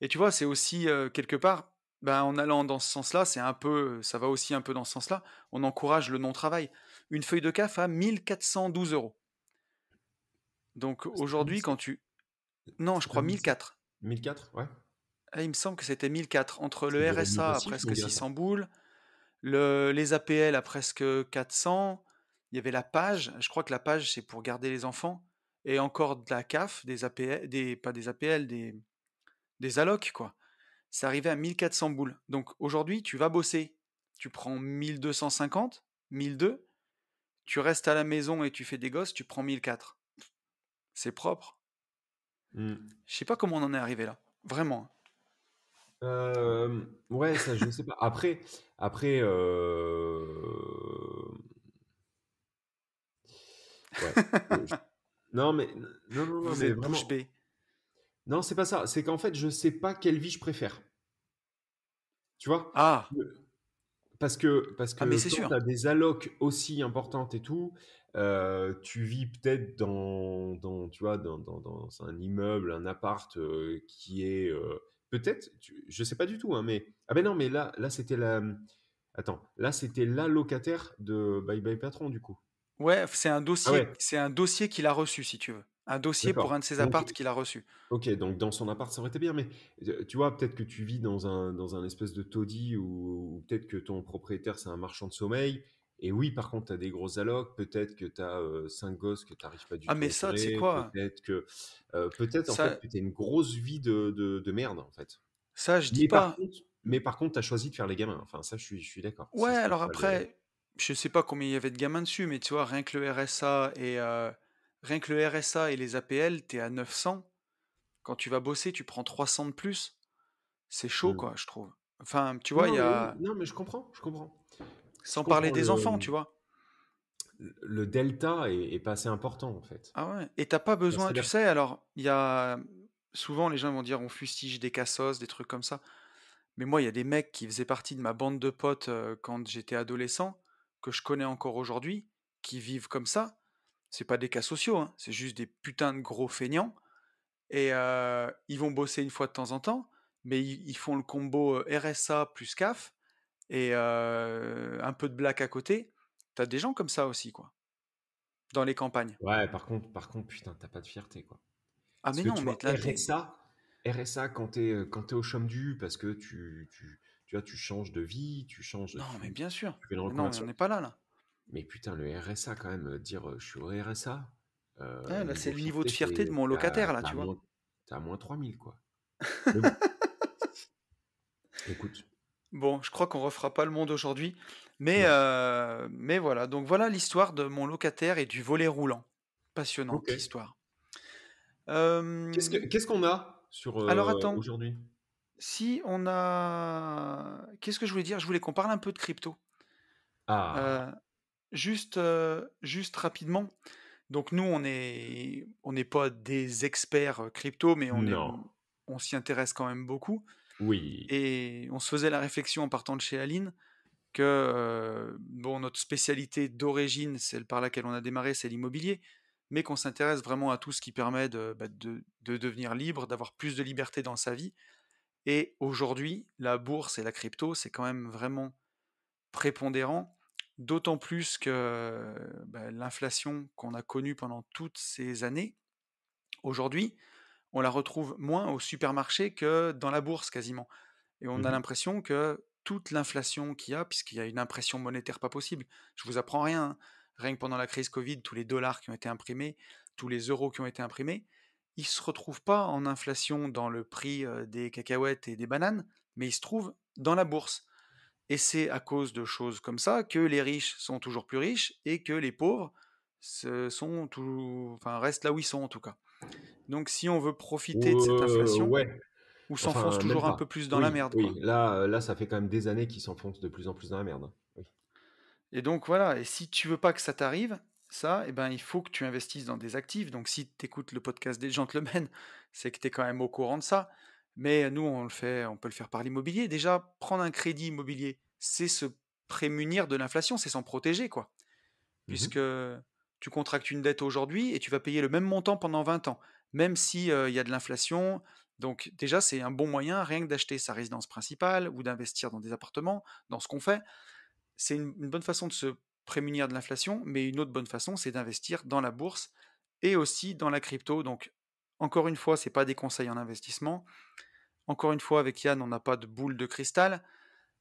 Et tu vois, c'est aussi quelque part, ben, en allant dans ce sens-là, c'est un peu, ça va aussi un peu dans ce sens-là, on encourage le non-travail. Une feuille de CAF à 1412 euros. Donc aujourd'hui, quand tu. Non, je crois 1004. 1004, ouais. Ah, il me semble que c'était 1004. Entre le RSA à presque 600 boules, les APL à presque 400, il y avait la page. Je crois que la page, c'est pour garder les enfants. Et encore de la CAF, des APL, des, pas des APL, des, des allocs, quoi. Ça arrivait à 1400 boules. Donc aujourd'hui, tu vas bosser. Tu prends 1250, 1002. Tu restes à la maison et tu fais des gosses, tu prends 1004. C'est propre. Je mmh. Je sais pas comment on en est arrivé là. Vraiment. Hein ouais, ça, je ne sais pas. Après, après, non, mais non, non, non, non, c'est pas ça. C'est qu'en fait, je ne sais pas quelle vie je préfère. Tu vois Ah. Parce que parce ah, que ah, tu as des allocs aussi importantes et tout, tu vis peut-être dans, dans, tu vois dans, un immeuble, un appart qui est peut-être, je ne sais pas du tout, hein, mais ah ben non, mais là, là c'était la, attends, là c'était la locataire de Bye Bye Patron du coup. Ouais, c'est un dossier, ah c'est un dossier qu'il a reçu si tu veux, un dossier pour un de ses appartes qu'il a reçu. Ok, donc dans son appart ça aurait été bien, mais euh, tu vois peut-être que tu vis dans un dans un espèce de taudis ou peut-être que ton propriétaire c'est un marchand de sommeil et oui, par contre, tu as des gros allocs, peut-être que tu as 5 gosses que tu n'arrives pas du ah, mais à ça, c'est quoi Peut-être que peut-être ça... en tu as une grosse vie de, de, merde, en fait. Ça, je dis pas. mais par contre, tu as choisi de faire les gamins. Enfin, ça, je suis, je d'accord. Ouais, alors après, je sais pas combien il y avait de gamins dessus, mais tu vois, rien que le RSA et, rien que le RSA et les APL, tu es à 900. Quand tu vas bosser, tu prends 300 de plus. C'est chaud, mmh. quoi, je trouve. Enfin, tu vois, il y a. Non, mais je comprends, je comprends. Sans parler des enfants, tu vois. Le delta est, est, pas assez important, en fait. Ah ouais. Et t'as pas besoin, tu sais, alors, il y a. Souvent, les gens vont dire on fustige des cassos, des trucs comme ça. Mais moi, il y a des mecs qui faisaient partie de ma bande de potes euh, quand j'étais adolescent, que je connais encore aujourd'hui, qui vivent comme ça. C'est pas des cas sociaux, hein. c'est juste des putains de gros feignants. Et euh, ils vont bosser une fois de temps en temps, mais ils, ils font le combo euh, RSA plus CAF et un peu de black à côté, t'as des gens comme ça aussi, quoi. Dans les campagnes. Ouais, par contre, par contre putain, t'as pas de fierté, quoi. Ah, mais non, mais là... RSA, RSA, quand t'es, quand au chôme du, parce que tu, tu, tu, vois, tu changes de vie, tu changes. Non, mais bien sûr. Tu non, on n'est pas là, là. Mais putain, le RSA, quand même, dire je suis au RSA. c'est le niveau de fierté de mon locataire, là, tu vois. tu à moins 3000, quoi. Écoute, Bon, je crois qu'on refera pas le monde aujourd'hui, mais, euh, mais voilà. Donc voilà l'histoire de mon locataire et du volet roulant. Passionnante histoire. Euh, qu'est-ce qu'on a sur euh, aujourd'hui Si on a, qu'est-ce que je voulais dire Je voulais qu'on parle un peu de crypto. Ah. Euh, juste, juste rapidement. Donc nous, on n'est on n'est pas des experts crypto, mais on s'y on, s'y intéresse quand même beaucoup. Et on se faisait la réflexion en partant de chez Aline que euh, bon, notre spécialité d'origine, celle par laquelle on a démarré, c'est l'immobilier, mais qu'on s'intéresse vraiment à tout ce qui permet bah, de, devenir libre, d'avoir plus de liberté dans sa vie. Et aujourd'hui, la bourse et la crypto, c'est quand même vraiment prépondérant, d'autant plus que bah, l'inflation qu'on a connue pendant toutes ces années, aujourd'hui, on la retrouve moins au supermarché que dans la bourse quasiment. Et on a mmh l'impression que toute l'inflation qu'il y a, puisqu'il y a une impression monétaire pas possible, je vous apprends rien, hein, rien que pendant la crise Covid, tous les dollars qui ont été imprimés, tous les euros qui ont été imprimés, ils se retrouvent pas en inflation dans le prix des cacahuètes et des bananes, mais ils se trouvent dans la bourse. Et c'est à cause de choses comme ça que les riches sont toujours plus riches et que les pauvres sont enfin, restent là où ils sont en tout cas. Donc si on veut profiter de cette euh, inflation, ou s'enfonce toujours un peu plus dans la merde. Oui, là, euh, là, ça fait quand même des années qu'ils s'enfoncent de plus en plus dans la merde. Hein. Et donc voilà, et si tu veux pas que ça t'arrive, ça, eh ben, il faut que tu investisses dans des actifs. Donc si tu écoutes le podcast des gentlemen, c'est que tu es quand même au courant de ça. Mais euh, nous, on le fait, on peut le faire par l'immobilier. Déjà, prendre un crédit immobilier, c'est se prémunir de l'inflation, c'est s'en protéger, quoi. Mmh Puisque tu contractes une dette aujourd'hui et tu vas payer le même montant pendant 20 ans même s'il y a de l'inflation. Donc déjà, c'est un bon moyen, rien que d'acheter sa résidence principale ou d'investir dans des appartements, dans ce qu'on fait. C'est une, bonne façon de se prémunir de l'inflation, mais une autre bonne façon, c'est d'investir dans la bourse et aussi dans la crypto. Donc encore une fois, ce n'est pas des conseils en investissement. Encore une fois, avec Yann, on n'a pas de boule de cristal,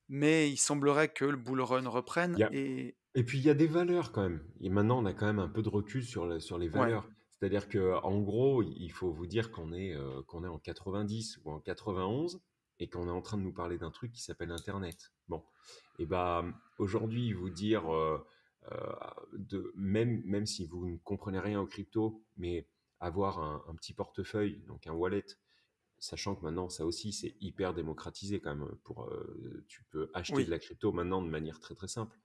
mais il semblerait que le bull run reprenne. Et... puis il y a des valeurs quand même. Et maintenant, on a quand même un peu de recul sur, sur les valeurs. C'est-à-dire que en gros, il faut vous dire qu'on est, euh, qu'on est en 90 ou en 91 et qu'on est en train de nous parler d'un truc qui s'appelle Internet. Bon, et eh bah ben, aujourd'hui, vous dire euh, euh, de même même si vous ne comprenez rien aux crypto, mais avoir un, petit portefeuille, donc un wallet, sachant que maintenant ça aussi c'est hyper démocratisé quand même. Pour tu peux acheter de la crypto maintenant de manière très très simple,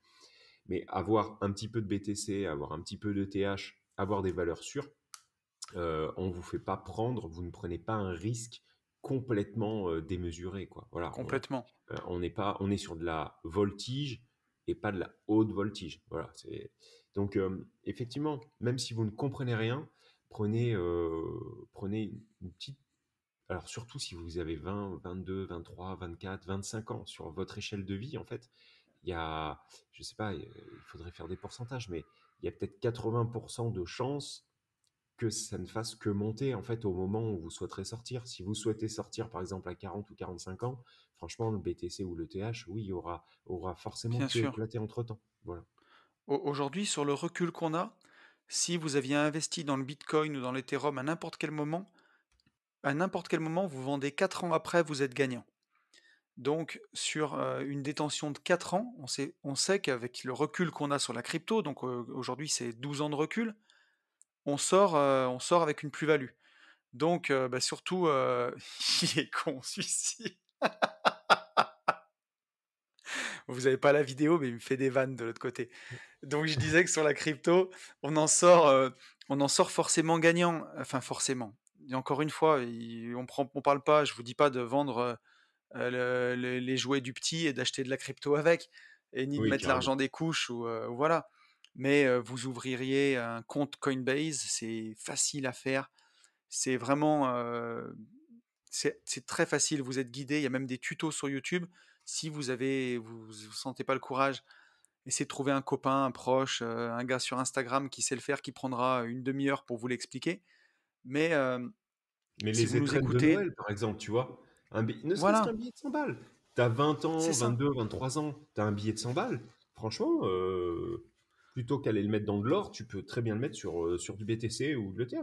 mais avoir un petit peu de BTC, avoir un petit peu de TH, avoir des valeurs sûres on euh, on vous fait pas prendre, vous ne prenez pas un risque complètement euh, démesuré, quoi. Voilà. Complètement. Euh, on n'est pas, on est sur de la voltige et pas de la haute voltige. Voilà. donc effectivement, même si vous ne comprenez rien, prenez prenez une petite alors surtout si vous avez 20, 22, 23, 24, 25 ans sur votre échelle de vie, en fait, il y a, je sais pas, il faudrait faire des pourcentages, mais il y a peut-être 80% de chances que ça ne fasse que monter en fait au moment où vous souhaiterez sortir. Si vous souhaitez sortir par exemple à 40 ou 45 ans, franchement le BTC ou le TH, oui, il aura, aura forcément éclater entre temps. Voilà. Aujourd'hui, sur le recul qu'on a, si vous aviez investi dans le Bitcoin ou dans l'Ethereum à n'importe quel moment, à n'importe quel moment, vous vendez 4 ans après, vous êtes gagnant. Donc sur euh, une détention de 4 ans, on sait, qu'avec le recul qu'on a sur la crypto, donc euh, aujourd'hui c'est 12 ans de recul, on sort, euh, on sort avec une plus-value. Donc, euh, bah, surtout, euh, il est con celui-ci. vous n'avez pas la vidéo, mais il me fait des vannes de l'autre côté. Donc je disais que sur la crypto, on en sort, on en sort forcément gagnant. Enfin forcément. Et encore une fois, on ne on parle pas. Je vous dis pas de vendre les jouets du petit et d'acheter de la crypto avec, et ni de mettre l'argent des couches ou voilà mais vous ouvririez un compte Coinbase, c'est facile à faire, c'est vraiment, c'est très facile, vous êtes guidé, il y a même des tutos sur YouTube, si vous avez, vous, sentez pas le courage, essayez de trouver un copain, un proche, un gars sur Instagram qui sait le faire, qui prendra une demi-heure pour vous l'expliquer, mais mais les vous nous écoutez, par exemple, tu vois, un billet, qu'un billet de 100 balles, t'as 20 ans, 22, 23 ans, tu as un billet de 100 balles, franchement, plutôt qu'aller le mettre dans de l'or, tu peux très bien le mettre sur, euh, sur du BTC ou de l'ETH.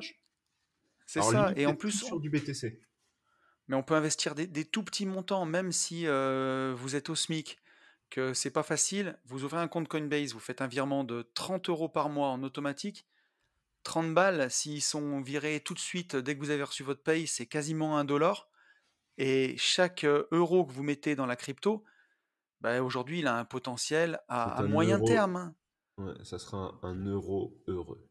C'est ça, et en plus. Sur du BTC. Mais on peut investir des, tout petits montants, même si euh, vous êtes au SMIC, que c'est pas facile. Vous ouvrez un compte Coinbase, vous faites un virement de 30 euros par mois en automatique. 30 balles, s'ils sont virés tout de suite dès que vous avez reçu votre paye, c'est quasiment un dollar. Et chaque euh, euro que vous mettez dans la crypto, bah, aujourd'hui, il a un potentiel à, moyen terme. Hein. Ouais, ça sera un, euro heureux.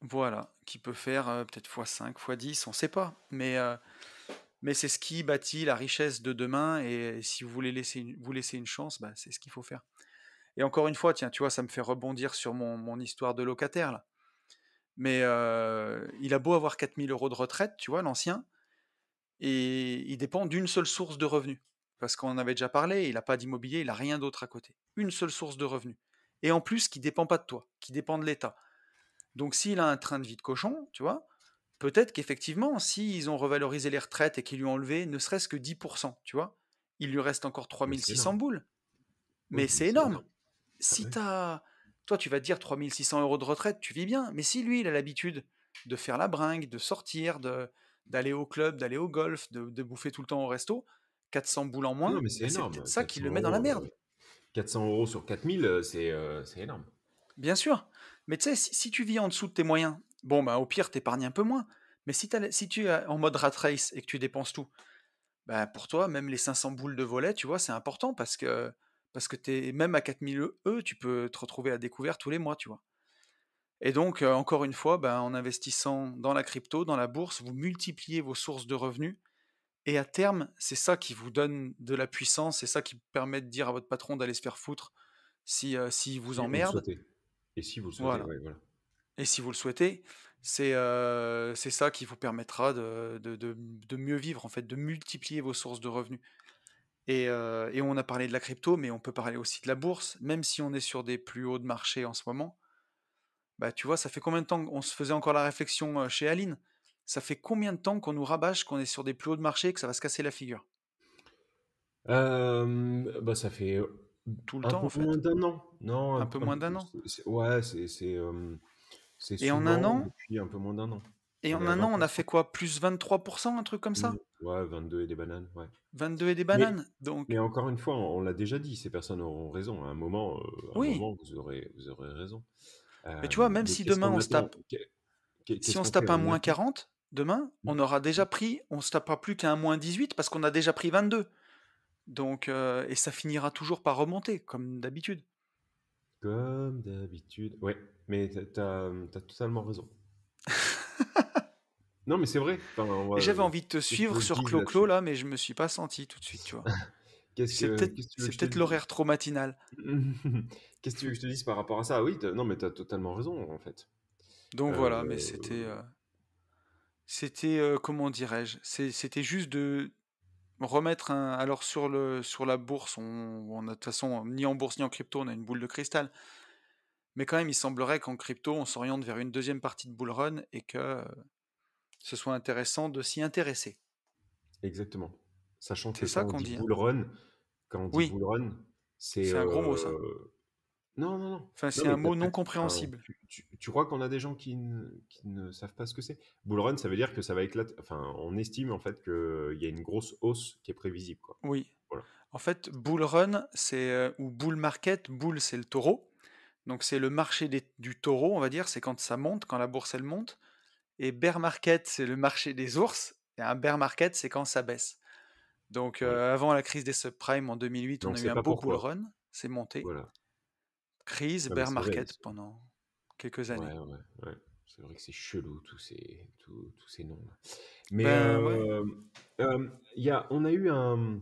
Voilà, qui peut faire euh, peut-être x5, x10, on ne sait pas. Mais, euh, mais c'est ce qui bâtit la richesse de demain. Et si vous voulez laisser vous laisser une chance, bah, c'est ce qu'il faut faire. Et encore une fois, tiens, tu vois, ça me fait rebondir sur mon, histoire de locataire. Là. Mais euh, il a beau avoir 4000 euros de retraite, tu vois, l'ancien, et il dépend d'une seule source de revenus. Parce qu'on en avait déjà parlé, il n'a pas d'immobilier, il n'a rien d'autre à côté. Une seule source de revenus et en plus qui dépend pas de toi, qui dépend de l'État. Donc s'il a un train de vie de cochon, tu vois, peut-être qu'effectivement, s'ils ont revalorisé les retraites et qu'ils lui ont enlevé ne serait-ce que 10%, tu vois, il lui reste encore 3600 boules. Mais c'est énorme. Si tu t'as... Toi, tu vas te dire 3600 euros de retraite, tu vis bien. Mais si lui, il a l'habitude de faire la bringue, de sortir, de d'aller au club, d'aller au golf, de, de, bouffer tout le temps au resto, 400 boules en moins, c'est bah, ça qui le met dans la merde. Euh, 400 euros sur 4000, euh, euh, c'est énorme. Bien sûr. Mais tu sais, si, tu vis en dessous de tes moyens, bon, bah, au pire, épargnes un peu moins. Mais si, tu es en mode rat race et que tu dépenses tout, bah, pour toi, même les 500 boules de volet, tu vois, c'est important parce que, parce que es, même à 4000 E, tu peux te retrouver à découvert tous les mois, tu vois. Et donc, euh, encore une fois, bah, en investissant dans la crypto, dans la bourse, vous multipliez vos sources de revenus et à terme, c'est ça qui vous donne de la puissance, c'est ça qui permet de dire à votre patron d'aller se faire foutre si, vous emmerde. et si vous le souhaitez, Et si vous le souhaitez, c'est ça qui vous permettra de, mieux vivre, en fait, de multiplier vos sources de revenus. Et, on a parlé de la crypto, mais on peut parler aussi de la bourse, même si on est sur des plus hauts de marché en ce moment. Bah, tu vois, ça fait combien de temps qu'on se faisait encore la réflexion chez Aline ça fait combien de temps qu'on nous rabâche qu'on est sur des plus hauts de marché que ça va se casser la figure bah, ça fait tout le temps en fait. moins d'un an non un, peu, moins d'un an ouais c'est c'est et en un an un peu moins d'un an et en un an on a fait quoi plus 23% un truc comme ça mmh, ouais 22 et des bananes 22 et des bananes mais, donc mais encore une fois on, l'a déjà dit ces personnes auront raison à un moment, euh, vous aurez vous aurez raison mais tu vois même si demain on tape si on se tape un moins 40 Demain, mmh. on aura déjà pris, on ne se tapera plus qu'à un moins 18 parce qu'on a déjà pris 22. Donc, euh, et ça finira toujours par remonter, comme d'habitude. Comme d'habitude, ouais. Mais t'as as totalement raison. non, mais c'est vrai. J'avais envie de te suivre sur Clo-Clo, là, mais je me suis pas senti tout de suite, tu vois. C'est peut-être l'horaire trop matinal. Qu'est-ce que tu veux que je te dise par rapport à ça Oui, non, mais tu as totalement raison, en fait. Donc voilà, mais euh, c'était euh, c'était euh, comment dirais-je C'était juste de remettre alors sur le sur la bourse. On, a de toute façon ni en bourse ni en crypto, on a une boule de cristal. Mais quand même, il semblerait qu'en crypto, on s'oriente vers une deuxième partie de bull run et que euh, ce soit intéressant de s'y intéresser. Exactement. Sachant que ça quand, dit, hein. bull run, quand on dit oui. bull run, c'est un gros mot ça. Euh, non, non, non. Enfin, c'est un mot non compréhensible. tu, crois qu'on a des gens qui ne, savent pas ce que c'est run, ça veut dire que ça va éclater. Enfin, on estime en fait qu'il y a une grosse hausse qui est prévisible. Oui. En fait, run, c'est euh, ou bull market. Bull, c'est le taureau. Donc, c'est le marché du taureau, on va dire. C'est quand ça monte, quand la bourse elle monte. Et bear market, c'est le marché des ours. Et un bear market, c'est quand ça baisse. Donc, euh, avant la crise des subprimes en 2008, on a eu un beau bull run. C'est monté. Voilà crise bear market pendant quelques années. C'est vrai que c'est chelou tous ces, tous, tous ces noms. Mais ben, euh, euh, y a, on a eu un,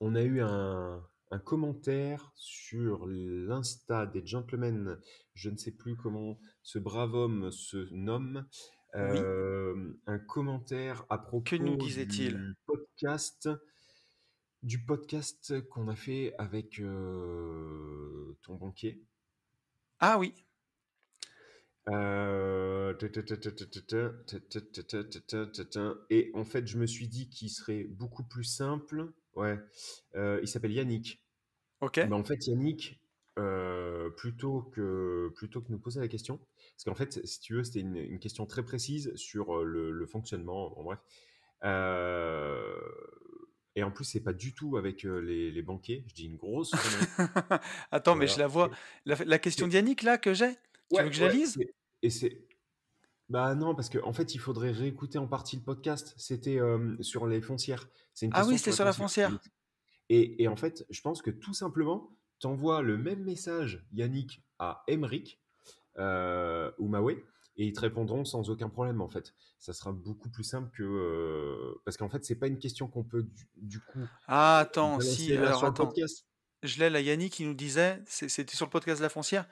on a eu un, un commentaire sur l'insta des gentlemen. Je ne sais plus comment ce brave homme se nomme. Euh, un commentaire à propos que nous disait-il podcast du podcast qu'on a fait avec ton banquier. Ah oui. Et en fait, je me suis dit qu'il serait beaucoup plus simple. Ouais. il s'appelle Yannick. Ok. Mais en fait, Yannick, plutôt que plutôt que nous poser la question, parce qu'en fait, si tu veux, c'était une, question très précise sur le, fonctionnement. bref, euh, et en plus, c'est pas du tout avec les, banquiers. Je dis une grosse. Attends, mais je la vois. La, question d'Yannick, là, que j'ai Tu veux que je la lise Et c'est. Bah non, parce qu'en fait, il faudrait réécouter en partie le podcast. C'était sur les foncières. ah oui, c'était sur la foncière. Et, et, en fait, je pense que tout simplement, tu envoies le même message, Yannick, à Emric ou Maoué et ils te répondront sans aucun problème en fait. Ça sera beaucoup plus simple que euh, parce qu'en fait c'est pas une question qu'on peut du, coup. Ah attends si alors Je l'ai la Yannick qui nous disait c'était sur le podcast de la foncière.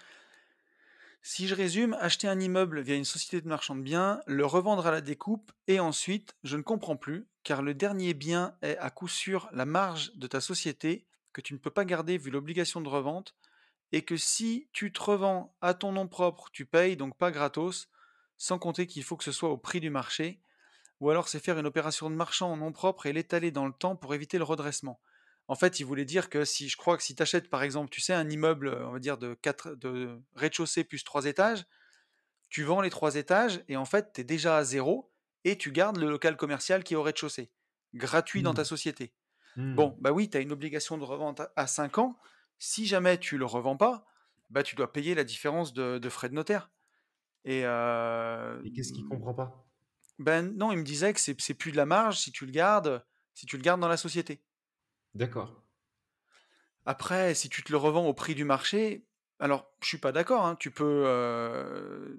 Si je résume, acheter un immeuble via une société de marchand de biens, le revendre à la découpe et ensuite, je ne comprends plus, car le dernier bien est à coup sûr la marge de ta société que tu ne peux pas garder vu l'obligation de revente, et que si tu te revends à ton nom propre, tu payes, donc pas gratos, sans compter qu'il faut que ce soit au prix du marché, ou alors c'est faire une opération de marchand en nom propre et l'étaler dans le temps pour éviter le redressement. En fait, il voulait dire que si je crois que si tu achètes par exemple, tu sais, un immeuble, on va dire de, rez-de-chaussée plus trois étages, tu vends les trois étages et en fait, tu es déjà à zéro et tu gardes le local commercial qui est au rez-de-chaussée, gratuit dans ta mmh. société. Mmh. Bon, bah oui, tu as une obligation de revente à 5 ans, si jamais tu le revends pas, bah, tu dois payer la différence de, frais de notaire. Euh, Et, qu'est-ce qu'il comprend pas Ben non, il me disait que c'est plus de la marge si tu le gardes, si tu le gardes dans la société. D'accord. Après, si tu te le revends au prix du marché, alors je suis pas d'accord. Hein, tu peux euh,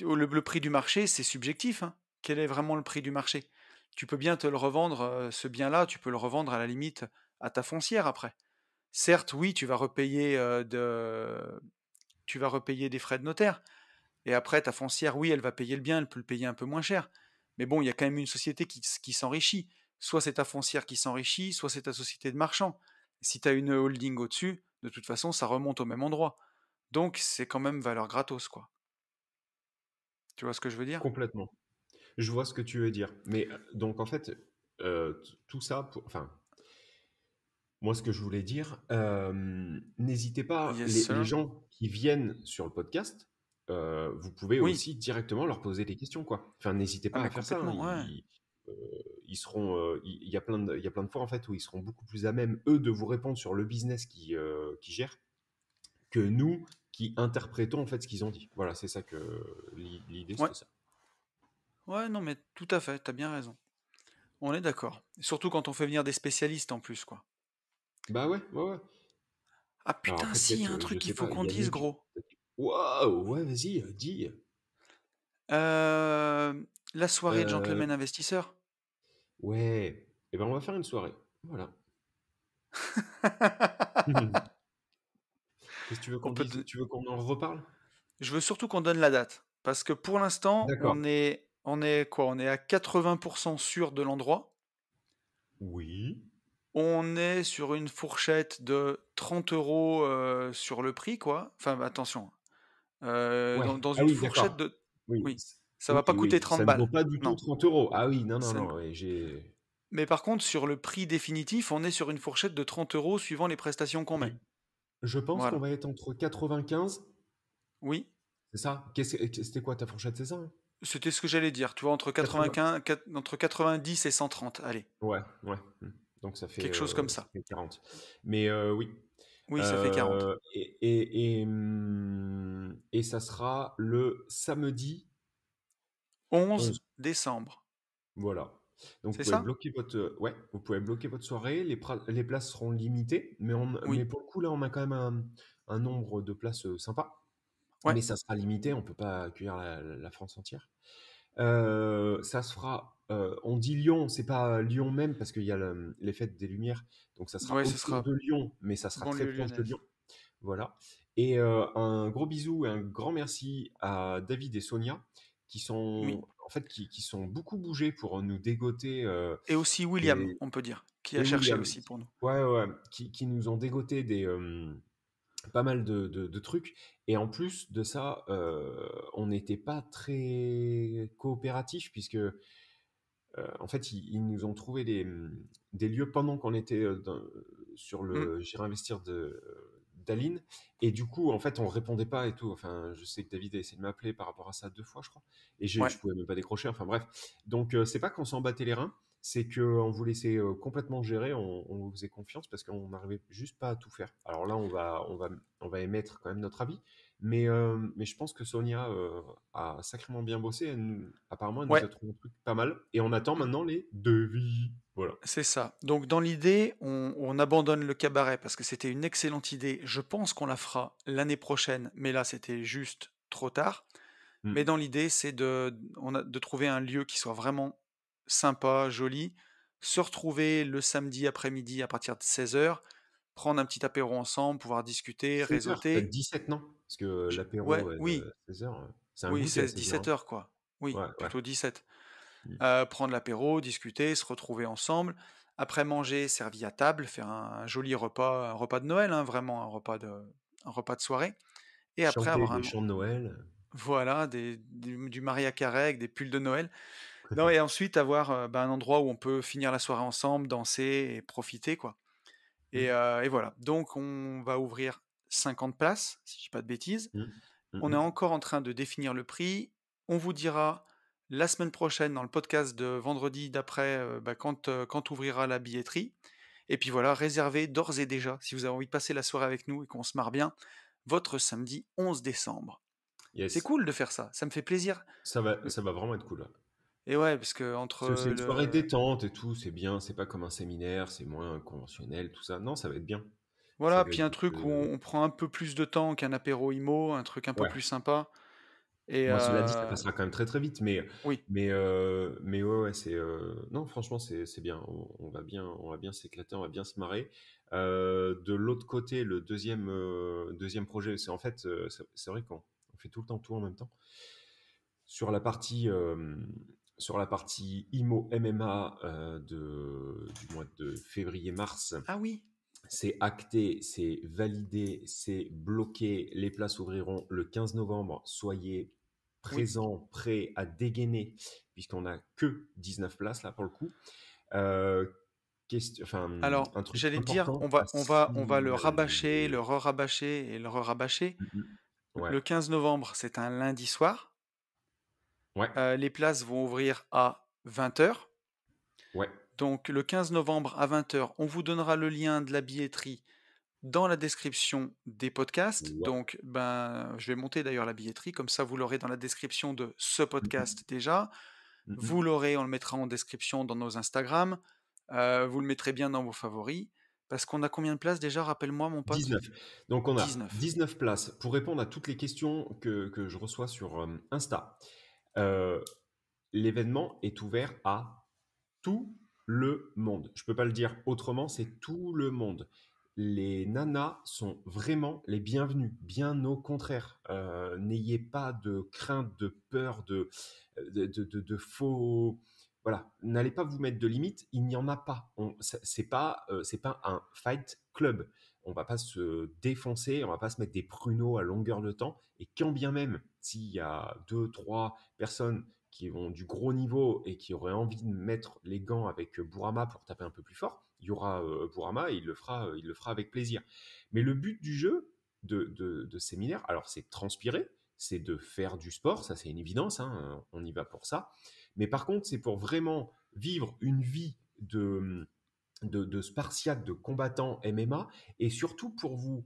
le, prix du marché, c'est subjectif. Hein. Quel est vraiment le prix du marché Tu peux bien te le revendre, euh, ce bien-là, tu peux le revendre à la limite à ta foncière après certes, oui, tu vas repayer tu vas repayer des frais de notaire. Et après, ta foncière, oui, elle va payer le bien, elle peut le payer un peu moins cher. Mais bon, il y a quand même une société qui, s'enrichit. Soit c'est ta foncière qui s'enrichit, soit c'est ta société de marchand. Si tu as une holding au-dessus, de toute façon, ça remonte au même endroit. Donc, c'est quand même valeur gratos, quoi. Tu vois ce que je veux dire Complètement. Je vois ce que tu veux dire. Mais donc, en fait, tout ça, pour... enfin, moi, ce que je voulais dire, n'hésitez pas, les, gens qui viennent sur le podcast, vous pouvez aussi directement leur poser des questions, quoi. Enfin, n'hésitez ah pas à bah, faire ça. Hein. Ils, seront, il y, a plein de, il y plein de fois en fait où ils seront beaucoup plus à même eux de vous répondre sur le business qu'ils gèrent que nous qui interprétons en fait ce qu'ils ont dit. Voilà, c'est ça que l'idée, c'est ça. Ouais, non, mais tout à fait, tu as bien raison. On est d'accord. Surtout quand on fait venir des spécialistes en plus, quoi. Bah ouais, ouais, ouais. Ah putain, si, il y a un euh, truc qu'il faut qu'on dise, gros. Waouh, ouais, vas-y, euh, dis. Euh, la soirée de Gentleman Investisseur. Ouais. et eh ben, on va faire une soirée. Voilà. Qu'est-ce que tu veux qu'on Tu veux qu'on en reparle Je veux surtout qu'on donne la date. Parce que pour l'instant, on est, on est quoi On est à 80% sûr de l'endroit. Oui. On est sur une fourchette de 30 euros euh, sur le prix, quoi. Enfin, attention. Euh, dans, ah une fourchette de. Oui. Ça ne va pas coûter 30 balles. Ça ne pas du tout 30 euros. Ah oui, non, non, non. Mais par contre, sur le prix définitif, on est sur une fourchette de 30 euros suivant les prestations qu'on met. Je pense qu'on va être entre 95. Oui. C'est ça C'était quoi ta fourchette C'est ça hein C'était ce que j'allais dire. Tu vois, entre, 95, entre 90 et 130. Allez. Ouais, ouais. Hmm. Donc ça fait quelque chose euh, comme ça. 40. Mais euh, oui. Oui, ça fait 40. Euh, et, et, hum, et, ça sera le samedi 11, décembre. Voilà. Donc vous pouvez, ça bloquer votre, ouais, vous pouvez bloquer votre soirée, les, les places seront limitées, mais, on, mais, pour le coup là on a quand même un, un nombre de places sympa. Ouais. Mais ça sera limité, on ne peut pas accueillir la, France entière. ça se fera on dit Lyon, c'est pas Lyon même parce qu'il y a mmh, les fêtes des Lumières, donc ça sera ouais, sera... de Lyon, mais ça sera très proche de Lyon. Voilà. Et un gros bisou et un grand merci à David et Sonia qui sont en fait qui, sont beaucoup bougés pour nous dégoter. et aussi William, on peut dire, qui a cherché aussi pour nous. Ouais, ouais, qui, nous ont dégoté des pas mal de, de, trucs. Et en plus de ça, on n'était pas très coopératif puisque euh, en fait, ils, nous ont trouvé des, mm, lieux pendant qu'on était euh, sur le mmh. investir de euh, d'Aline. Et du coup, en fait, on répondait pas et tout. Enfin, je sais que David a essayé de m'appeler par rapport à ça deux fois, je crois. Et je ne pouvais même pas décrocher. Enfin, bref. Donc, c'est pas qu'on s'en battait les reins, c'est qu'on vous laissait complètement gérer. On, vous faisait confiance parce qu'on n'arrivait juste pas à tout faire. Alors là, on va, on va, on va émettre quand même notre avis. Mais, euh, mais je pense que Sonia euh, a sacrément bien bossé. apparemment, elle nous a trouvé un truc pas mal. Et on attend maintenant les devis. Voilà. C'est ça. Donc, dans l'idée, on, abandonne le cabaret parce que c'était une excellente idée. Je pense qu'on la fera l'année prochaine, mais là, c'était juste trop tard. Hmm. Mais dans l'idée, c'est de, de trouver un lieu qui soit vraiment sympa, joli, se retrouver le samedi après-midi à partir de 16h prendre un petit apéro ensemble, pouvoir discuter, réseauter. 17, non Parce que l'apéro, est oui. 16 heures. oui, 16, 17 h quoi. Oui, plutôt 17. Mmh. prendre l'apéro, discuter, se retrouver ensemble. Après manger, servi à table, faire un, joli repas, un repas de Noël, hein, vraiment un repas de, soirée. Et après avoir un. chant de Noël. Voilà, du, du Maria Carré des pulls de Noël. non, et ensuite avoir ben, un endroit où on peut finir la soirée ensemble, danser et profiter, quoi. Mmh. Euh, et, voilà. Donc, on va ouvrir 50 places, si je ne dis pas de bêtises. Mmh. Mmh, on est encore en train de définir le prix. On vous dira la semaine prochaine, dans le podcast de vendredi d'après, euh, bah, euh, quand, ouvrira la billetterie. Et puis voilà, réservez d'ores et déjà, si vous avez envie de passer la soirée avec nous et qu'on se marre bien, votre samedi 11 décembre. C'est cool de faire ça, ça me fait plaisir. Ça va, ça va vraiment être cool. Et ouais, parce que entre. C'est une soirée détente et tout, c'est bien, c'est pas comme un séminaire, c'est moins conventionnel, tout ça. Non, ça va être bien. Voilà, puis un truc où on, prend un peu plus de temps qu'un apéro IMO, un truc un peu plus sympa. Et Moi, dit, ça euh, passera quand même très très vite, mais oui. mais euh, mais ouais, c'est euh, non franchement c'est bien, on, va bien on va bien s'éclater, on va bien se marrer. de l'autre côté, le deuxième deuxième projet, c'est en fait c'est vrai qu'on fait tout le temps tout en même temps. Sur la partie sur la partie IMO MMA euh, de, du mois de février-mars. Ah oui. C'est acté, c'est validé, c'est bloqué. Les places ouvriront le 15 novembre. Soyez présents, prêt prêts à dégainer, puisqu'on n'a que 19 places là pour le coup. Euh, enfin, Alors, j'allais dire, on va, on va, on va le rabâcher, le re-rabâcher et le re-rabâcher. Mm-hmm. Le 15 novembre, c'est un lundi soir. Euh, les places vont ouvrir à 20h. Ouais. Donc le 15 novembre à 20h, on vous donnera le lien de la billetterie dans la description des podcasts. Donc ben, je vais monter d'ailleurs la billetterie, comme ça vous l'aurez dans la description de ce podcast mmh déjà. Mmh vous l'aurez, on le mettra en description dans nos Instagram. Euh, vous le mettrez bien dans vos favoris. Parce qu'on a combien de places déjà Rappelle-moi, mon pote. 19. Donc, on a 19. places. Pour répondre à toutes les questions que, je reçois sur euh, Insta, euh, l'événement est ouvert à tout le monde. Je ne peux pas le dire autrement, c'est tout le monde. Les nanas sont vraiment les bienvenus, bien au contraire. Euh, n'ayez pas de crainte, de peur, de, de, de, faux voilà, n'allez pas vous mettre de limites, il n'y en a pas. Ce n'est pas, euh, c'est pas un fight club on va pas se défoncer, on va pas se mettre des pruneaux à longueur de temps. Et quand bien même, s'il y a deux, trois personnes qui ont du gros niveau et qui auraient envie de mettre les gants avec euh, Bourama pour taper un peu plus fort, il y aura euh, Bourama et il le fera, euh, il le fera avec plaisir. Mais le but du jeu de, séminaire, alors c'est de transpirer, c'est de faire du sport, ça c'est une évidence, hein, on y va pour ça. Mais par contre, c'est pour vraiment vivre une vie de hum, de, de spartiates, de combattants MMA, et surtout pour vous,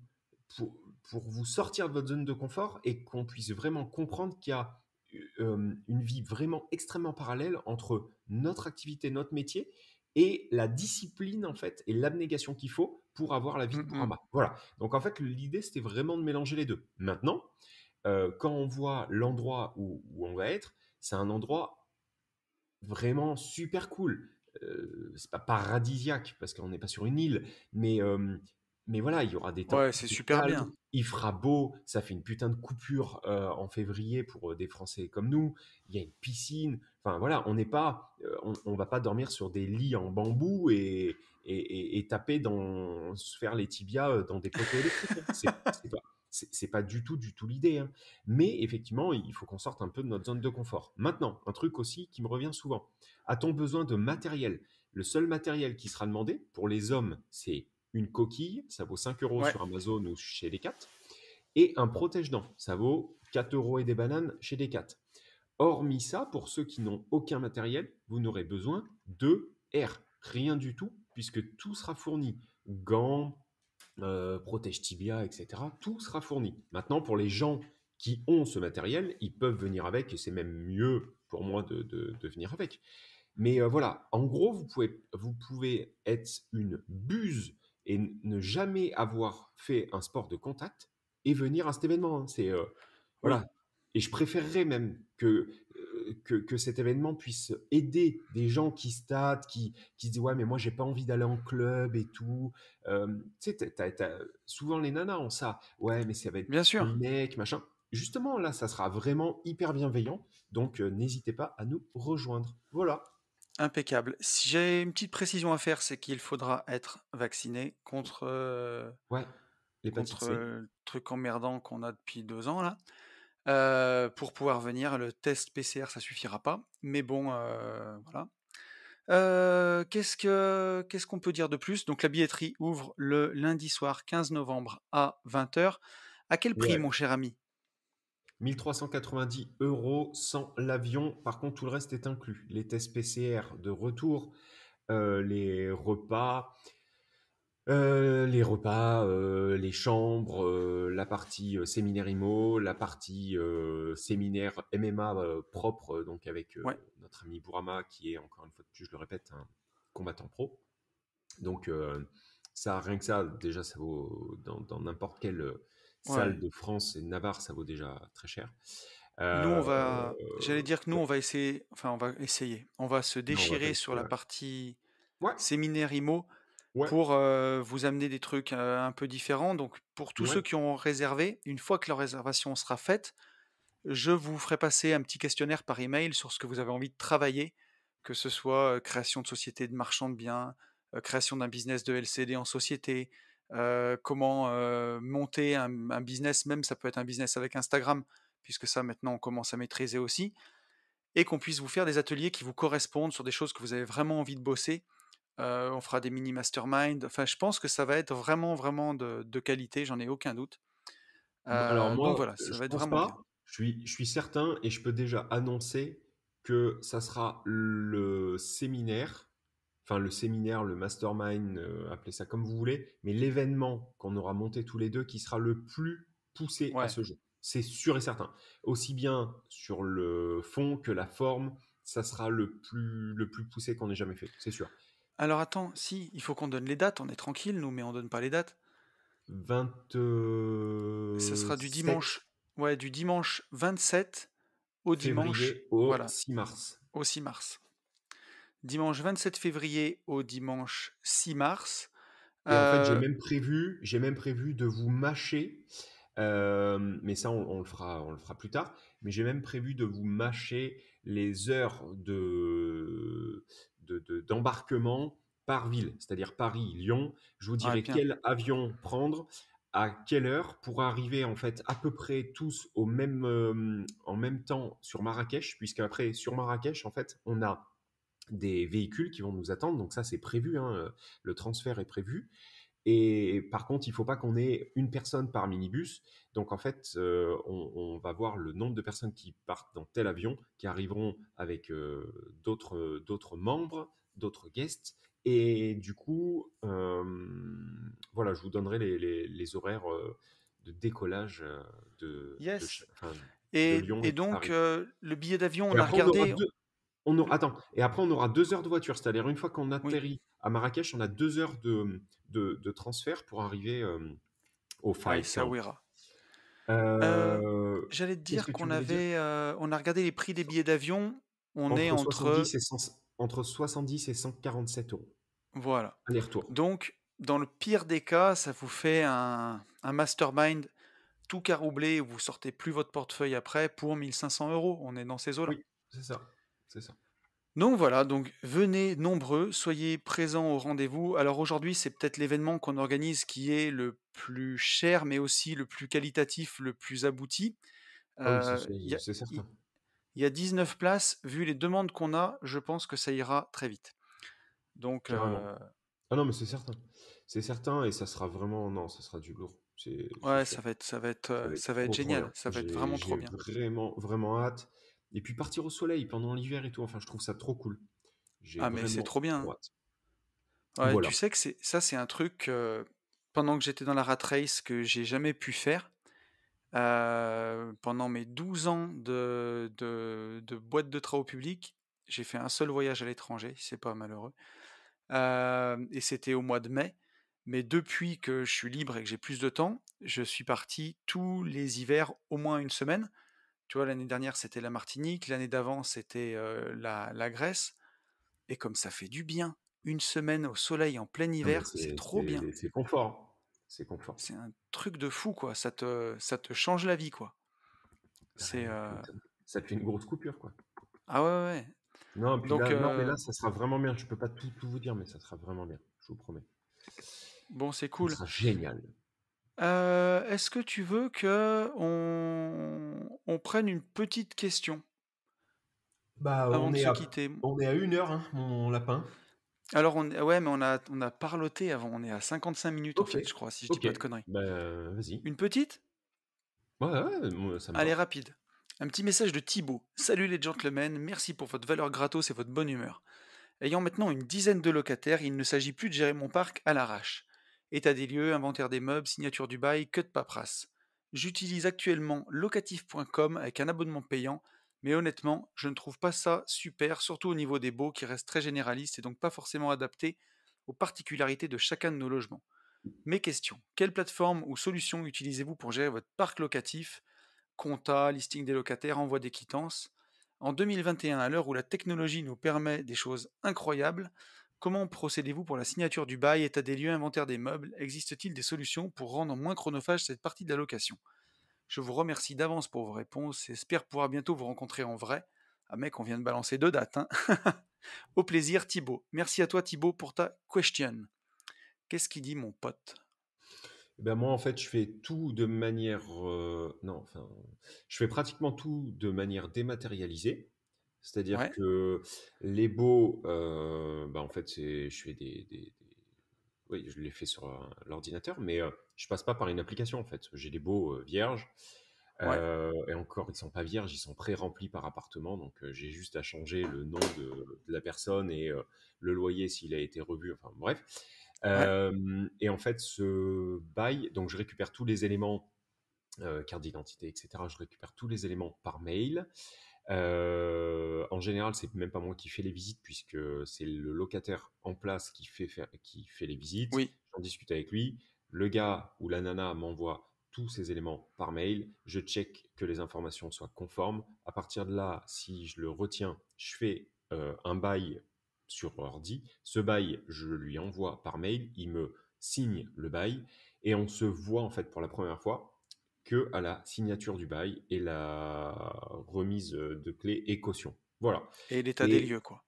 sortir de votre zone de confort et qu'on puisse vraiment comprendre qu'il y a euh, euh, une vie vraiment extrêmement parallèle entre notre activité, notre métier et la discipline en fait et l'abnégation qu'il faut pour avoir la vie de mm, combat. Mm. Voilà. Donc en fait l'idée c'était vraiment de mélanger les deux. Maintenant, euh, quand on voit l'endroit où on va être, c'est un endroit vraiment super cool euh, c'est pas paradisiaque parce qu'on n'est pas sur une île, mais euh, mais voilà, il y aura des temps. Ouais, c'est super bien. Il fera beau, ça fait une putain de coupure euh, en février pour des Français comme nous. Il y a une piscine. Enfin voilà, on n'est pas, on, va pas dormir sur des lits en bambou et et, et, taper dans, se faire les tibias dans des potes hein. c'est pas c'est pas du tout, du tout l'idée. Hein. Mais effectivement, il faut qu'on sorte un peu de notre zone de confort. Maintenant, un truc aussi qui me revient souvent. A-t-on besoin de matériel Le seul matériel qui sera demandé pour les hommes, c'est une coquille, ça vaut 5 euros sur Amazon ou chez les 4, et un protège-dents, ça vaut 4 euros et des bananes chez 4. Hormis ça, pour ceux qui n'ont aucun matériel, vous n'aurez besoin de R, rien du tout, puisque tout sera fourni. Gants, euh, protège tibia, etc. Tout sera fourni. Maintenant, pour les gens qui ont ce matériel, ils peuvent venir avec, et c'est même mieux pour moi de, de, venir avec. Mais euh, voilà, en gros, vous pouvez, vous pouvez être une buse et ne jamais avoir fait un sport de contact et venir à cet événement. Hein. C'est euh, voilà, et je préférerais même euh, que, que, cet événement puisse aider des gens qui statent, qui, qui se disent Ouais, mais moi, j'ai pas envie d'aller en club et tout. Euh, tu sais, souvent les nanas ont ça. Ouais, mais ça va être Bien sûr. mec, machin. Justement, là, ça sera vraiment hyper bienveillant. Donc, euh, n'hésitez pas à nous rejoindre. Voilà. Impeccable. Si j'ai une petite précision à faire, c'est qu'il faudra être vacciné contre. ouais. Les contre le truc emmerdant qu'on a depuis deux ans, là. Euh, pour pouvoir venir. Le test PCR, ça suffira pas. Mais bon, euh, voilà. Euh, qu'est-ce que qu'est-ce qu'on peut dire de plus Donc la billetterie ouvre le lundi soir 15 novembre à 20h. À quel prix, mon cher ami 1390 euros sans l'avion. Par contre, tout le reste est inclus. Les tests PCR de retour, les repas, euh, les repas, euh, les chambres, euh, la partie séminaire IMO, la partie séminaire MMA propre, donc avec notre ami Bourama, qui est encore une fois de je le répète, un combattant pro. Donc, ça, rien que ça, déjà, ça vaut dans n'importe quelle salle de France et Navarre, ça vaut déjà très cher. Nous, on va. J'allais dire que nous, on va essayer. Enfin, on va essayer. On va se déchirer sur la partie séminaire IMO pour vous amener des trucs un peu différents. Donc, pour tous ceux qui ont réservé, une fois que leur réservation sera faite, je vous ferai passer un petit questionnaire par email sur ce que vous avez envie de travailler, que ce soit création de société de marchand de biens, création d'un business de LCD en société, comment monter un, business, même ça peut être un business avec Instagram, puisque ça maintenant on commence à maîtriser aussi, et qu'on puisse vous faire des ateliers qui vous correspondent sur des choses que vous avez vraiment envie de bosser euh, on fera des mini mastermind. Enfin, je pense que ça va être vraiment, vraiment de, qualité, j'en ai aucun doute. Bah, alors, euh, moi, voilà, euh, ça je va être vraiment. je, suis, je suis certain et je peux déjà annoncer que ça sera le séminaire, enfin, le séminaire, le mastermind, appelez ça comme vous voulez, mais l'événement qu'on aura monté tous les deux qui sera le plus poussé à ce jeu. C'est sûr et certain. Aussi bien sur le fond que la forme, ça sera le plus, le plus poussé qu'on ait jamais fait, c'est sûr. Alors attends, si, il faut qu'on donne les dates, on est tranquille, nous, mais on donne pas les dates. 20. Euh, Ce sera du dimanche. Ouais, du dimanche 27 au dimanche voilà, 6 mars. Au 6 mars. Dimanche 27 février au dimanche 6 mars. en fait, j'ai euh, même prévu, j'ai même prévu de vous mâcher. Euh, mais ça, le fera, on le fera plus tard. Mais j'ai même prévu de vous mâcher les heures de d'embarquement par ville, c'est-à-dire Paris, Lyon. Je vous dirai quel avion prendre à quelle heure pour arriver en fait à peu près tous au même euh, en même temps sur Marrakech, puisque après sur Marrakech en fait on a des véhicules qui vont nous attendre, donc ça c'est prévu, hein, euh, le transfert est prévu. Et par contre, il ne faut pas qu'on ait une personne par minibus. Donc en fait, euh, on, va voir le nombre de personnes qui partent dans tel avion, qui arriveront avec euh, d'autres, membres, d'autres guests. Et du coup, euh, voilà, je vous donnerai les, horaires de décollage de, yes. et, Lyon. Et, donc, le billet d'avion, on a regardé. On attends, et après, on aura deux heures de voiture. C'est-à-dire, une fois qu'on atterrit à Marrakech, on a deux heures de, transfert pour arriver euh, au Faisal. Euh, euh, j'allais te dire qu'on avait, on a regardé les prix des billets d'avion. On est entre entre 70 et 147 euros. Voilà. retour Donc, dans le pire des cas, ça vous fait un, mastermind tout caroublé où vous sortez plus votre portefeuille après pour 1500 euros. On est dans ces eaux-là. Oui, c'est ça. C'est ça. Donc voilà, donc venez nombreux, soyez présents au rendez-vous. Alors aujourd'hui, c'est peut-être l'événement qu'on organise qui est le plus cher, mais aussi le plus qualitatif, le plus abouti. Ah euh, c'est certain. Il y a 19 places. Vu les demandes qu'on a, je pense que ça ira très vite. Donc. Euh, ah non, mais c'est certain. C'est certain et ça sera vraiment. Non, ça sera du lourd. Ouais, ça va être, ça va génial. Euh, ça va être vraiment trop bien. Vraiment, vraiment hâte. Et puis partir au soleil pendant l'hiver et tout. Enfin, je trouve ça trop cool. Ah, mais c'est trop bien. Tu sais que ça, c'est un truc, euh, pendant que j'étais dans la rat race, que j'ai jamais pu faire. Euh, pendant mes 12 ans de, de, de boîte de travaux publics, j'ai fait un seul voyage à l'étranger, c'est pas malheureux. Euh, et c'était au mois de mai. Mais depuis que je suis libre et que j'ai plus de temps, je suis parti tous les hivers au moins une semaine. Tu vois, l'année dernière, c'était la Martinique, l'année d'avant, c'était la, Grèce. Et comme ça fait du bien, une semaine au soleil en plein hiver, c'est trop bien. C'est confort. C'est confort. C'est un truc de fou, quoi. Ça te, ça te change la vie, quoi. Ah c'est. Euh... Ça fait une grosse coupure, quoi. Ah ouais, ouais. Non, là, mais là, ça sera vraiment bien. Je peux pas tout, vous dire, mais ça sera vraiment bien. Je vous promets. Bon, c'est cool. Ça génial. Euh, est-ce que tu veux que on, prenne une petite question bah, avant on de est à, On est à une heure, hein, mon lapin. Alors, on, ouais, mais on a, on a parloté avant. On est à 55 minutes, en fait, je crois, si je dis pas de conneries. Bah, vas-y. Une petite Ouais, ça me Allez, rapide. Un petit message de Thibaut. Salut les gentlemen, merci pour votre valeur gratos et votre bonne humeur. Ayant maintenant une dizaine de locataires, il ne s'agit plus de gérer mon parc à l'arrache. État des lieux, inventaire des meubles, signature du bail, que de paperasse. J'utilise actuellement locatif.com avec un abonnement payant, mais honnêtement, je ne trouve pas ça super, surtout au niveau des baux qui restent très généralistes et donc pas forcément adaptés aux particularités de chacun de nos logements. Mes questions. Quelle plateforme ou solution utilisez-vous pour gérer votre parc locatif Compta, listing des locataires, envoi des quittances en 2021, à l'heure où la technologie nous permet des choses incroyables, Comment procédez-vous pour la signature du bail, état des lieux, inventaire des meubles Existe-t-il des solutions pour rendre moins chronophage cette partie de la location Je vous remercie d'avance pour vos réponses et espère pouvoir bientôt vous rencontrer en vrai. Ah mec, on vient de balancer deux dates. Hein. Au plaisir Thibaut. Merci à toi Thibaut pour ta question. Qu'est-ce qu'il dit mon pote eh ben moi, en fait, je fais tout de manière. Euh, non, enfin. Je fais pratiquement tout de manière dématérialisée. C'est-à-dire que les beaux, euh, bah en fait, je fais des, Oui, je les fais sur euh, l'ordinateur, mais je je passe pas par une application, en fait. J'ai des beaux vierges. Euh, et encore, ils sont pas vierges, ils sont pré-remplis par appartement. Donc, j'ai juste à changer le nom de, la personne et le loyer s'il a été revu. Enfin, bref. et en fait, ce bail, donc je récupère tous les éléments, carte d'identité, etc. Je récupère tous les éléments par mail. Euh, en général, c'est même pas moi qui fais les visites puisque c'est le locataire en place qui fait, qui fait les visites. Oui. J'en discute avec lui. Le gars ou la nana m'envoie tous ces éléments par mail. Je check que les informations soient conformes. À partir de là, si je le retiens, je fais euh, un bail sur ordi. Ce bail, je lui envoie par mail. Il me signe le bail et on se voit en fait pour la première fois que à la signature du bail et la remise euh, de clés et caution. Voilà. Et l'état des lieux, quoi.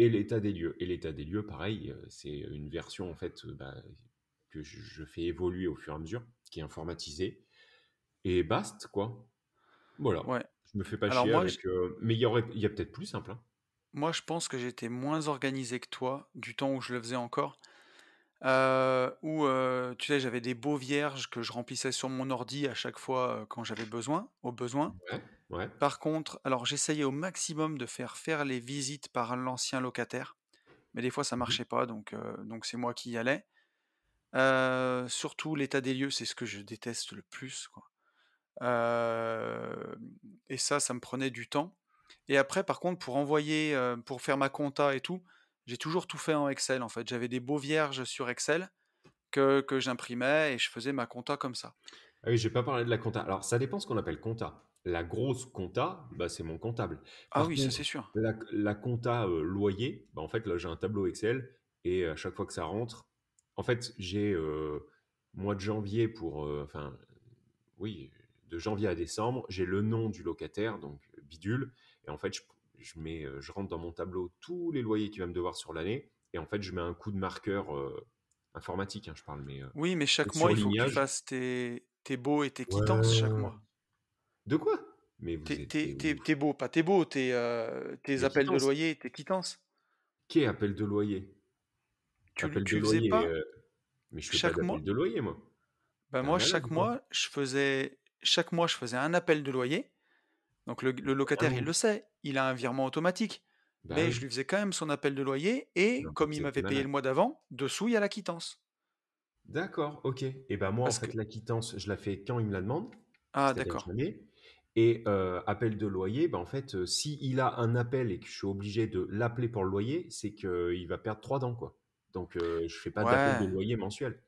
Et l'état des lieux. Et l'état des lieux, pareil, euh, c'est une version en fait bah, que je fais évoluer au fur et à mesure, qui est informatisée. Et baste, quoi. Voilà. Ouais. Je me fais pas chier euh, Mais il y, aurait... y a peut-être plus simple. Hein. Moi, je pense que j'étais moins organisé que toi du temps où je le faisais encore. Euh, où euh, tu sais, j'avais des beaux vierges que je remplissais sur mon ordi à chaque fois euh, quand j'avais besoin, au besoin. Par contre, alors j'essayais au maximum de faire faire les visites par l'ancien locataire, mais des fois ça mmh marchait pas, donc donc c'est moi qui y allais. surtout l'état des lieux, c'est ce que je déteste le plus. et ça, ça me prenait du temps. Et après, par contre, pour envoyer, pour faire ma compta et tout, j'ai toujours tout fait en Excel en fait. J'avais des beaux vierges sur Excel que, que j'imprimais et je faisais ma compta comme ça. Ah oui, je vais pas parlé de la compta. Alors ça dépend ce qu'on appelle compta. La grosse compta, bah, c'est mon comptable. ah oui, ça c'est sûr. La, compta euh, loyer, bah, en fait là j'ai un tableau Excel et à chaque fois que ça rentre, en fait j'ai euh, mois de janvier pour, euh, enfin oui, de janvier à décembre, j'ai le nom du locataire donc euh, bidule et en fait je je, mets, euh, je rentre dans mon tableau tous les loyers tu va me devoir sur l'année, et en fait, je mets un coup de marqueur euh, informatique, hein, je parle. Mais, euh, oui, mais chaque mois, il faut que tu fasses tes, tes beaux et tes quittances chaque mois. De quoi mais t'es, beaux, pas t'es beaux, t'es, tes appels de loyer, tes quittances. Qui appel de loyer Tu, ne faisais pas Mais je chaque mois de loyer, moi. Ben moi, chaque mois, je faisais, chaque mois, je faisais un appel de loyer. Donc le, locataire, il le sait, il a un virement automatique. Bah mais je lui faisais quand même son appel de loyer et comme il m'avait payé le mois d'avant, dessous il y a la quittance. D'accord, ok. Et ben moi, en fait, la quittance, je la fais quand il me la demande. Ah, d'accord. Et euh, appel de loyer, bah, en fait, s'il euh, si il a un appel et que je suis obligé de l'appeler pour le loyer, c'est qu'il euh, va perdre trois dents, quoi. Donc, je je fais pas d'appel de loyer mensuel.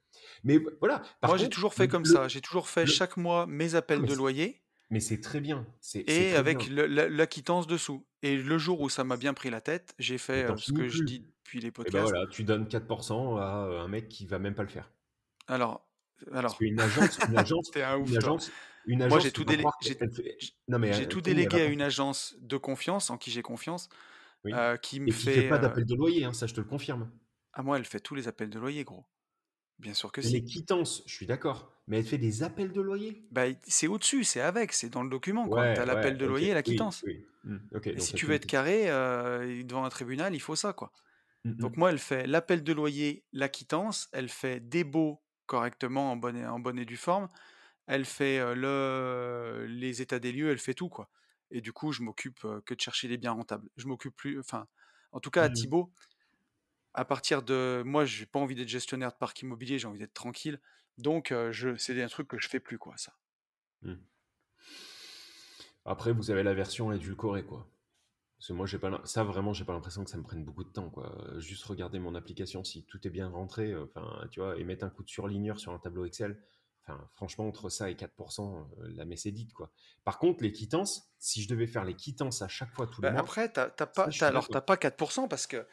Mais voilà. moi, j'ai toujours fait comme ça. J'ai toujours fait chaque mois mes appels ah, de loyer mais c'est très bien. Et avec la, quittance dessous. Et le jour où ça m'a bien pris la tête, j'ai fait ce que je dis depuis les ben podcasts. voilà, tu donnes 4% à un mec qui va même pas le faire. Alors, alors. une une agence, une, agence une agence, Moi, j'ai tout, j'ai... tout délégué à une agence de confiance en qui j'ai confiance, qui me fait. Qui fait pas d'appel de loyer, hein, ça je te le confirme. à ah, moi, elle fait tous les appels de loyer, gros. Bien sûr que c'est Les quittances, je suis d'accord. Mais elle fait des appels de loyer bah, C'est au-dessus, c'est avec, c'est dans le document. tu as l'appel de loyer et la quittance. Hmm. si tu veux être carré, euh, devant un tribunal, il faut ça. quoi. Hmm, hmm. donc moi, elle fait l'appel de loyer, la quittance, elle fait des baux correctement en bonne et, en due forme, elle fait euh, le, les états des lieux, elle fait tout. quoi. Et du coup, je m'occupe euh, que de chercher les biens rentables. Je m'occupe plus, enfin, en tout cas à Thibault à partir de moi, j'ai pas envie d'être gestionnaire de parc immobilier, j'ai envie d'être tranquille. Donc, je, c'est un truc que je fais plus, quoi, ça. Mmh. Après, vous avez la version édulcorée, quoi. Parce que moi, j'ai pas ça vraiment, j'ai pas l'impression que ça me prenne beaucoup de temps, quoi. Juste regarder mon application, si tout est bien rentré, enfin, tu vois, et mettre un coup de surligneur sur un tableau Excel. Enfin, franchement, entre ça et 4%, la messe est dite, quoi. Par contre, les quittances, si je devais faire les quittances à chaque fois tout le bah, mois. Après, t'as pas, pas 4% parce que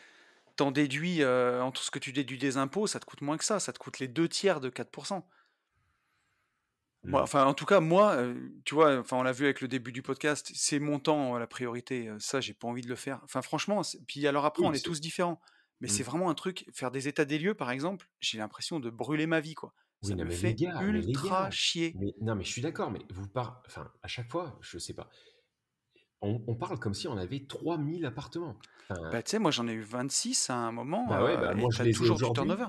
t'en déduis, euh, en tout ce que tu déduis des impôts, ça te coûte moins que ça, ça te coûte les deux tiers de 4%. Moi, mmh. enfin, en tout cas, moi, euh, tu vois, enfin, on l'a vu avec le début du podcast, c'est mon temps euh, la priorité. Ça, j'ai pas envie de le faire. Enfin, franchement, puis alors après, on est, tous différents. Mais c'est mmh. vraiment un truc, faire des états des lieux, par exemple, j'ai l'impression de brûler ma vie, quoi. ça me fait ultra chier. non, mais je suis d'accord, mais vous par... Enfin, à chaque fois, je sais pas on, parle comme si on avait 3000 appartements. Bah, tu sais, moi j'en ai eu 26 à un moment. Bah ouais, bah, euh, moi, toujours du turnover.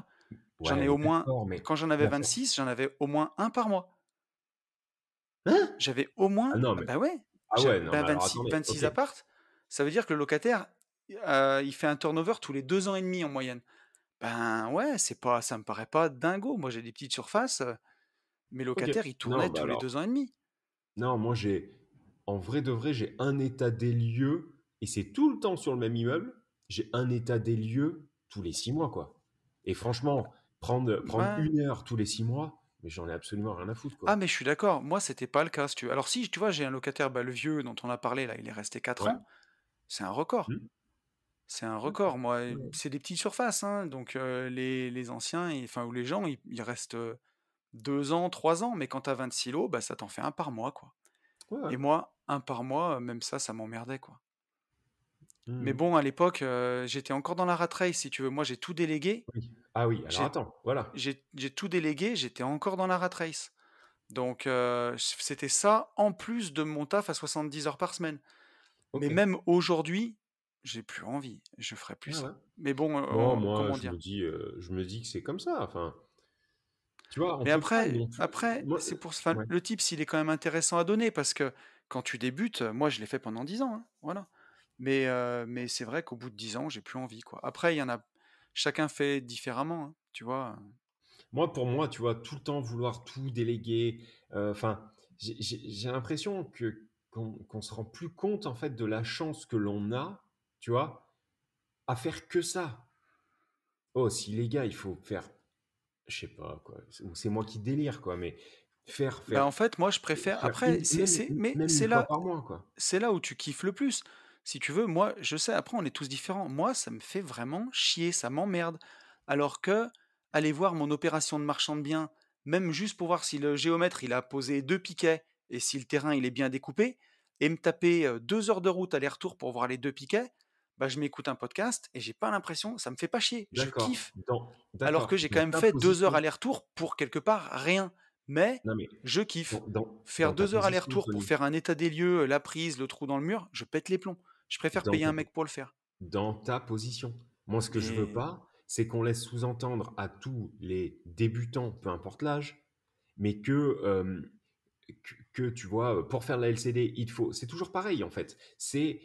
j'en ai au moins, quand j'en avais 26, j'en avais au moins un par mois. Hein J'avais au moins. Ah bah, ouais. 26, ah 26 ça veut dire que le locataire, euh, il fait un turnover tous les deux ans et demi en moyenne. Ben ouais, c'est pas, ça me paraît pas dingo. Moi j'ai des petites surfaces, euh, mes locataires ils tournaient tous les deux ans et demi. Non, moi j'ai, en vrai de vrai, j'ai un état des lieux, et c'est tout le temps sur le même immeuble, j'ai un état des lieux tous les six mois, quoi. Et franchement, prendre, une heure tous les six mois, mais j'en ai absolument rien à foutre. Quoi. Ah, mais je suis d'accord. Moi, c'était pas le cas. Alors, si, tu vois, j'ai un locataire, bah, le vieux dont on a parlé, là, il est resté quatre ans. C'est un record. Mmh. C'est un record, mmh. moi. C'est des petites surfaces. Hein. Donc, euh, les, anciens, enfin, ou les gens, ils, restent euh, deux ans, trois ans. Mais quand t'as 26 lots, bah, ça t'en fait un par mois, quoi. Et moi, un par mois, même ça, ça m'emmerdait, quoi. Mais mmh. bon, à l'époque, euh, j'étais encore dans la rat race, si tu veux. Moi, j'ai tout délégué. Ah oui, alors attends, voilà. J'ai tout délégué, j'étais encore dans la rat race. Donc, euh, c'était ça en plus de mon taf à 70 heures par semaine. Mais même aujourd'hui, j'ai plus envie. Je ferai plus ah ça. Mais bon, euh, oh, comment dire Je me dis que c'est comme ça. Enfin, vois, mais après, c'est pour le type il est quand même intéressant à donner parce que quand tu débutes, euh, moi je l'ai fait pendant 10 ans, hein, voilà. Mais, euh, mais c'est vrai qu'au bout de 10 ans, j'ai plus envie. Quoi. Après, il y en a. Chacun fait différemment, hein, tu vois. Euh. Moi, pour moi, tu vois, tout le temps vouloir tout déléguer. Enfin, j'ai l'impression que qu'on se rend plus compte en fait de la chance que l'on a, tu vois, à faire que ça. Oh, si les gars, il faut faire je sais pas quoi. C'est moi qui délire quoi, mais faire. Bah, en fait, moi je préfère. Après, c'est mais c'est là. C'est là où tu kiffes le plus. Si tu veux, moi je sais. Après, on est tous différents. Moi, ça me fait vraiment chier, ça m'emmerde. Alors que aller voir mon opération de marchand de biens, même juste pour voir si le géomètre il a posé deux piquets et si le terrain il est bien découpé, et me taper euh, deux heures de route aller-retour pour voir les deux piquets, bah, je m'écoute un podcast et j'ai pas l'impression, ça me fait pas chier, je kiffe. alors que j'ai quand même fait deux heures aller-retour pour quelque part rien. Mais, je kiffe. faire deux heures aller-retour pour faire un état des lieux, la prise, le trou dans le mur, je pète les plombs. Je préfère payer un mec pour le faire. Dans ta position. Moi, ce que je veux pas, c'est qu'on laisse sous-entendre à tous les débutants, peu importe l'âge, mais que, que, tu vois, pour faire la LCD, il faut. C'est toujours pareil, en fait. C'est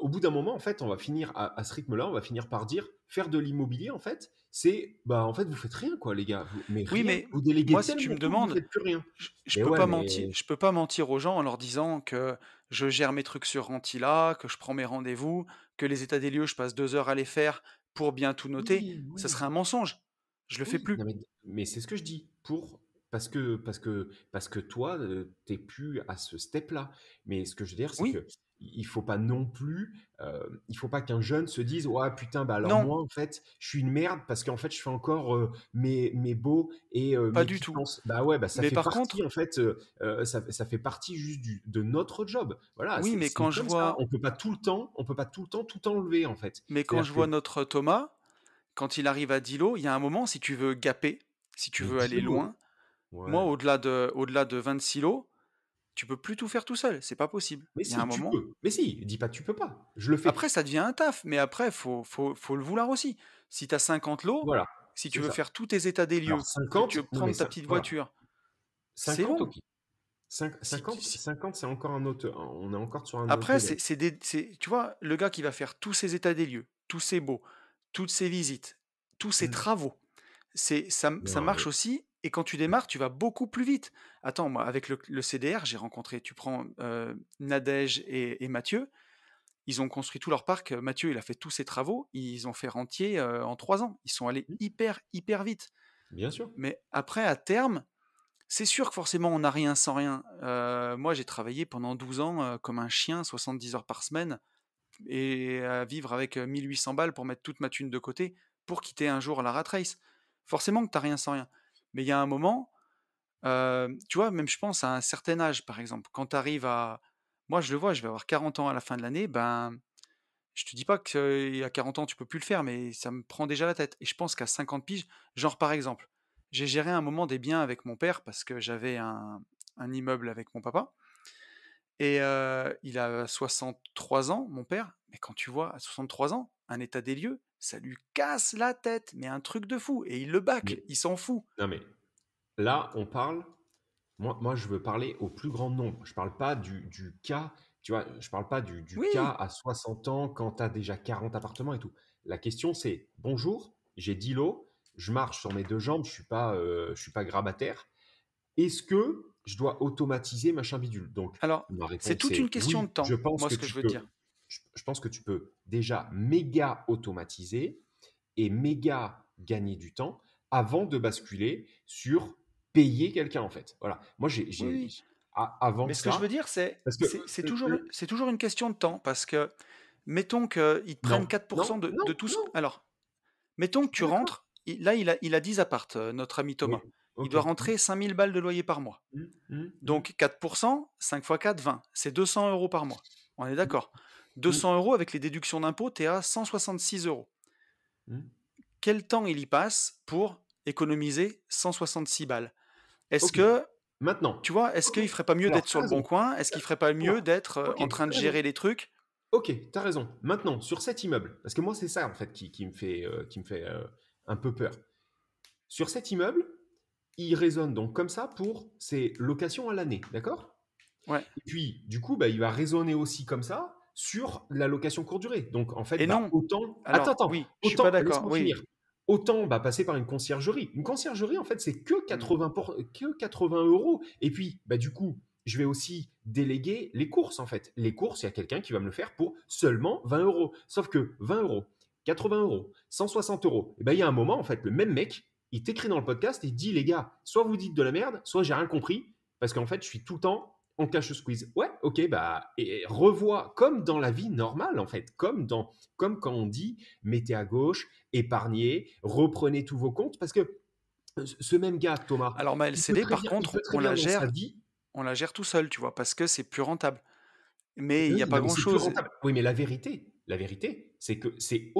au bout d'un moment, en fait, on va finir à, ce rythme-là, on va finir par dire faire de l'immobilier, en fait, c'est bah en fait vous faites rien quoi, les gars. Mais oui, mais vous déléguez moi si tu me demandes, rien. Je, ne peux pas mentir, je peux pas mentir aux gens en leur disant que je gère mes trucs sur Rentila, que je prends mes rendez-vous, que les états des lieux, je passe deux heures à les faire pour bien tout noter. Ça serait un mensonge. Je le fais plus. mais c'est ce que je dis pour parce que parce que parce que toi t'es plus à ce step là mais ce que je veux dire c'est oui. que il faut pas non plus il faut pas qu'un jeune se dise ouais putain bah alors moi en fait je suis une merde parce qu'en fait je fais encore mes, mes beaux et pas du tout bah ouais bah ça mais fait par partie, contre en fait ça, ça, fait partie juste de notre job voilà oui mais quand je vois on peut pas tout le temps on peut pas tout le temps tout enlever en fait mais quand je vois notre Thomas quand il arrive à Dilo il y a un moment si tu veux gaper si tu veux aller loin moi, au-delà de, au-delà de 26 lots, tu peux plus tout faire tout seul. C'est pas possible. Mais si, un moment... Mais si, dis pas tu peux pas. Je le fais. Après, ça devient un taf. Mais après, faut, faut, faut le vouloir aussi. Si tu as 50 lots, si tu veux faire tous tes états des lieux, tu veux prendre ta petite voiture. c'est okay. 50, 50, c'est encore un autre. On est encore sur Après, c'est, tu vois, le gars qui va faire tous ses états des lieux, tous ses beaux, toutes ses visites, tous ses mmh. travaux, c'est, ça, ça marche aussi et quand tu démarres, tu vas beaucoup plus vite. Attends, moi, avec le, CDR, j'ai rencontré, tu prends euh, Nadège et, Mathieu, ils ont construit tout leur parc. Mathieu, il a fait tous ses travaux, ils ont fait rentier euh, en trois ans. Ils sont allés mmh. hyper, hyper vite. Bien sûr. Mais après, à terme, c'est sûr que forcément, on n'a rien sans rien. Euh, moi, j'ai travaillé pendant 12 ans comme un chien, 70 heures par semaine, et à vivre avec 1800 balles pour mettre toute ma thune de côté pour quitter un jour la rat race. Forcément que tu n'as rien sans rien. Mais il y a un moment, euh, tu vois, même je pense à un certain âge, par exemple, quand tu arrives à. Moi, je le vois, je vais avoir 40 ans à la fin de l'année, ben. Je te dis pas qu'à 40 ans, tu peux plus le faire, mais ça me prend déjà la tête. Et je pense qu'à 50 piges, genre par exemple, j'ai géré un moment des biens avec mon père parce que j'avais un, immeuble avec mon papa. Et euh, il a 63 ans, mon père. Mais quand tu vois à 63 ans, un état des lieux, ça lui casse la tête, mais un truc de fou. Et il le bac, il s'en fout. Non, mais là, on parle. Moi, moi, je veux parler au plus grand nombre. Je parle pas du, du cas, tu vois, je parle pas du, du cas à 60 ans quand tu as déjà 40 appartements et tout. La question, c'est bonjour, j'ai 10 lots, je marche sur mes deux jambes, je suis pas, euh, suis pas grabataire. Est-ce que je dois automatiser machin bidule Donc, alors, c'est toute une question de temps. moi, ce que je veux dire je pense que tu peux déjà méga automatiser et méga gagner du temps avant de basculer sur payer quelqu'un en fait. Voilà. Moi j'ai avant Mais ce que je veux dire c'est c'est toujours c'est toujours une question de temps parce que mettons que prennent 4% de, tout de Alors mettons que tu rentres là il a il a 10 appartes euh, notre ami Thomas. Il doit rentrer 5000 balles de loyer par mois. Mmh. Mmh. Donc 4%, 5 x 4, 20. C'est 200 euros par mois. On est d'accord. 200 mmh. euros avec les déductions d'impôts, tu es à 166 euros. Mmh. Quel temps il y passe pour économiser 166 balles Est-ce que. Maintenant. Tu vois, est-ce qu'il ferait pas mieux d'être sur le bon coin Est-ce qu'il ferait pas mieux d'être euh, en train de gérer les trucs Ok, tu as raison. Maintenant, sur cet immeuble, parce que moi, c'est ça en fait qui, me fait, qui me fait euh, euh, un peu peur. Sur cet immeuble, il raisonne donc comme ça pour ses locations à l'année, d'accord Ouais. Et puis, du coup, bah, il va raisonner aussi comme ça sur la location courte durée. Donc en fait, bah, autant. attends, attends. suis pas d'accord. Autant bah, passer par une conciergerie. Une conciergerie, en fait, c'est que 80, mmh. euros. Et puis, bah, du coup, je vais aussi déléguer les courses, en fait. Les courses, il y a quelqu'un qui va me le faire pour seulement 20 euros. Sauf que 20 euros, 80 euros, 160 euros, et eh ben, il y a un moment, en fait, le même mec, il t'écrit dans le podcast, il dit, les gars, soit vous dites de la merde, soit j'ai rien compris, parce qu'en fait, je suis tout le temps en cash squeeze. Ouais, ok, bah, et, revois comme dans la vie normale en fait, comme dans, comme quand on dit mettez à gauche, épargnez, reprenez tous vos comptes, parce que euh, ce même gars, Thomas. Alors ma LCD, par contre, on la gère, on la gère tout seul, tu vois, parce que c'est plus rentable. Mais il n'y a pas grand chose. Oui, mais la vérité, la vérité, c'est que c'est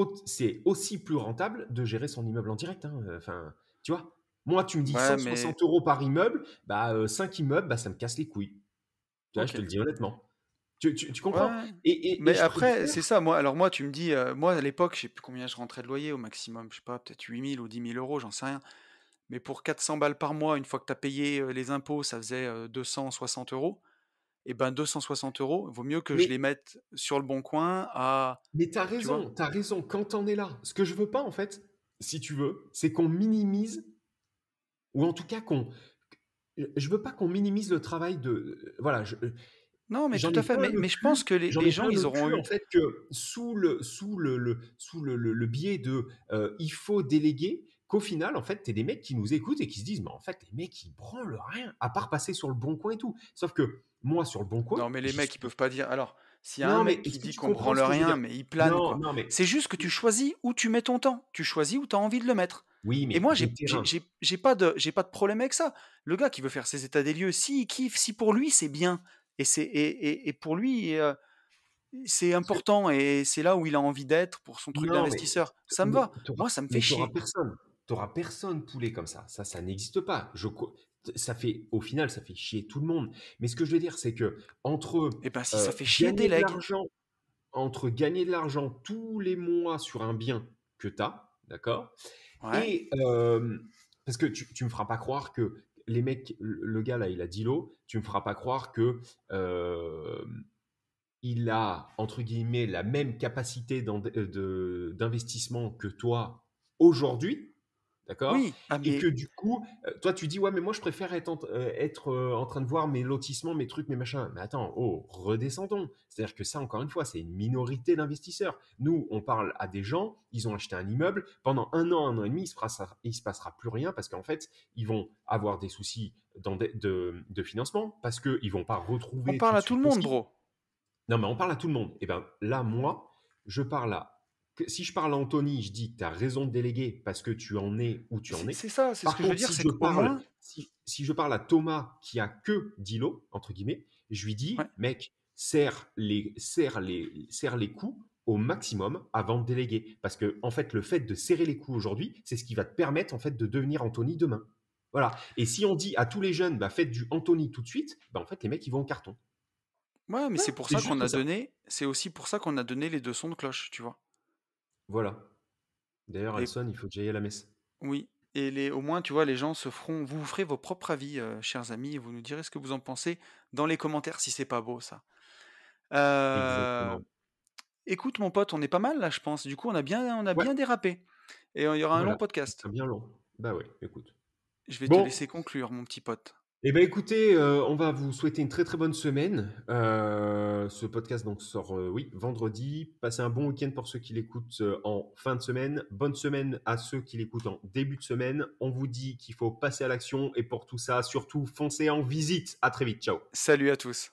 aussi plus rentable de gérer son immeuble en direct. Hein, euh, enfin, tu vois. Moi, tu me dis 160 euros par immeuble, bah, 5 euh, immeubles, bah, ça me casse les couilles je te le dis honnêtement. Tu, comprends Mais après, c'est ça. Moi, alors moi, tu me dis, euh, moi à l'époque, je sais plus combien je rentrais de loyer au maximum, je sais pas, peut-être 8 000 ou 10 000 euros, j'en sais rien. Mais pour 400 balles par mois, une fois que tu as payé euh, les impôts, ça faisait 260 euh, euros. Et eh ben 260 euros, vaut mieux que je les mette sur le bon coin à. Mais t'as raison, as raison. Quand on est là, ce que je veux pas en fait, si tu veux, c'est qu'on minimise ou en tout cas qu'on euh, je veux pas qu'on minimise le travail de. Euh, voilà. Je, euh, non, mais tout à fait. Mais, je pense que les, gens, ils auront eu. En fait, que sous le, sous le, sous le, biais de il faut déléguer, qu'au final, en fait, tu es des mecs qui nous écoutent et qui se disent, mais en fait, les mecs, ils branlent rien, à part passer sur le bon coin et tout. Sauf que moi, sur le bon coin. Non, mais les mecs, ils peuvent pas dire. Alors, s'il y a un mec qui dit qu'on branle rien, mais il plane. C'est juste que tu choisis où tu mets ton temps. Tu choisis où tu as envie de le mettre mais et moi, j'ai, j'ai, pas, de, j'ai pas de problème avec ça. Le gars qui veut faire ses états des lieux, s'il kiffe, si pour lui c'est bien, et, c'est, et, pour lui, euh, c'est important, et c'est là où il a envie d'être pour son truc d'investisseur, ça me va. Moi, ça me fait chier. personne. T'auras personne poulet comme ça. Ça, ça n'existe pas. Je, ça fait, au final, ça fait chier tout le monde. Mais ce que je veux dire, c'est que entre et eh ben, si euh, ça fait chier des legs. entre gagner de l'argent tous les mois sur un bien que tu as, d'accord et euh, parce que tu, me feras pas croire que les mecs, le gars là, il a dit l'eau, tu me feras pas croire que euh, il a entre guillemets la même capacité euh, d'investissement que toi aujourd'hui. D'accord ah, Et que du coup, euh, toi, tu dis, ouais, mais moi, je préfère être, euh, euh, en, train de voir mes lotissements, mes trucs, mes machins. Mais attends, oh, redescendons. C'est-à-dire que ça, encore une fois, c'est une minorité d'investisseurs. Nous, on parle à des gens, ils ont acheté un immeuble. Pendant un an, un an et demi, il ne se passera plus rien parce qu'en fait, ils vont avoir des soucis de, financement parce qu'ils vont pas retrouver. On parle à tout le monde, bro. Non, mais on parle à tout le monde. Et eh bien, là, moi, je parle à si je parle à Anthony, je dis tu as raison de déléguer parce que tu en es où tu en es. C'est ça, c'est ce que je veux dire. Si, je parle, si, je parle à Thomas qui a que 10 entre guillemets, je lui dis mec, serre les, serre les, serre les coups au maximum avant de déléguer. Parce que, en fait, le fait de serrer les coups aujourd'hui, c'est ce qui va te permettre, en fait, de devenir Anthony demain. Voilà. Et si on dit à tous les jeunes, bah, faites du Anthony tout de suite, bah, en fait, les mecs, ils vont en carton. Ouais, mais c'est pour ça qu'on a donné, c'est aussi pour ça qu'on a donné les deux sons de cloche, tu vois. Voilà. D'ailleurs, il faut que j'aille à la messe. Oui. Et les, au moins, tu vois, les gens se feront. Vous vous ferez vos propres avis, euh, chers amis, et vous nous direz ce que vous en pensez dans les commentaires si c'est pas beau, ça. Euh, écoute, mon pote, on est pas mal là, je pense. Du coup, on a bien, on a bien dérapé. Et il y aura un long podcast. bien long. Bah oui, écoute. Je vais te laisser conclure, mon petit pote. Eh bien, écoutez, euh, on va vous souhaiter une très très bonne semaine. Euh, ce podcast donc sort, euh, oui, vendredi. Passez un bon week-end pour ceux qui l'écoutent en fin de semaine. Bonne semaine à ceux qui l'écoutent en début de semaine. On vous dit qu'il faut passer à l'action et pour tout ça, surtout foncez en visite. À très vite. Ciao. Salut à tous.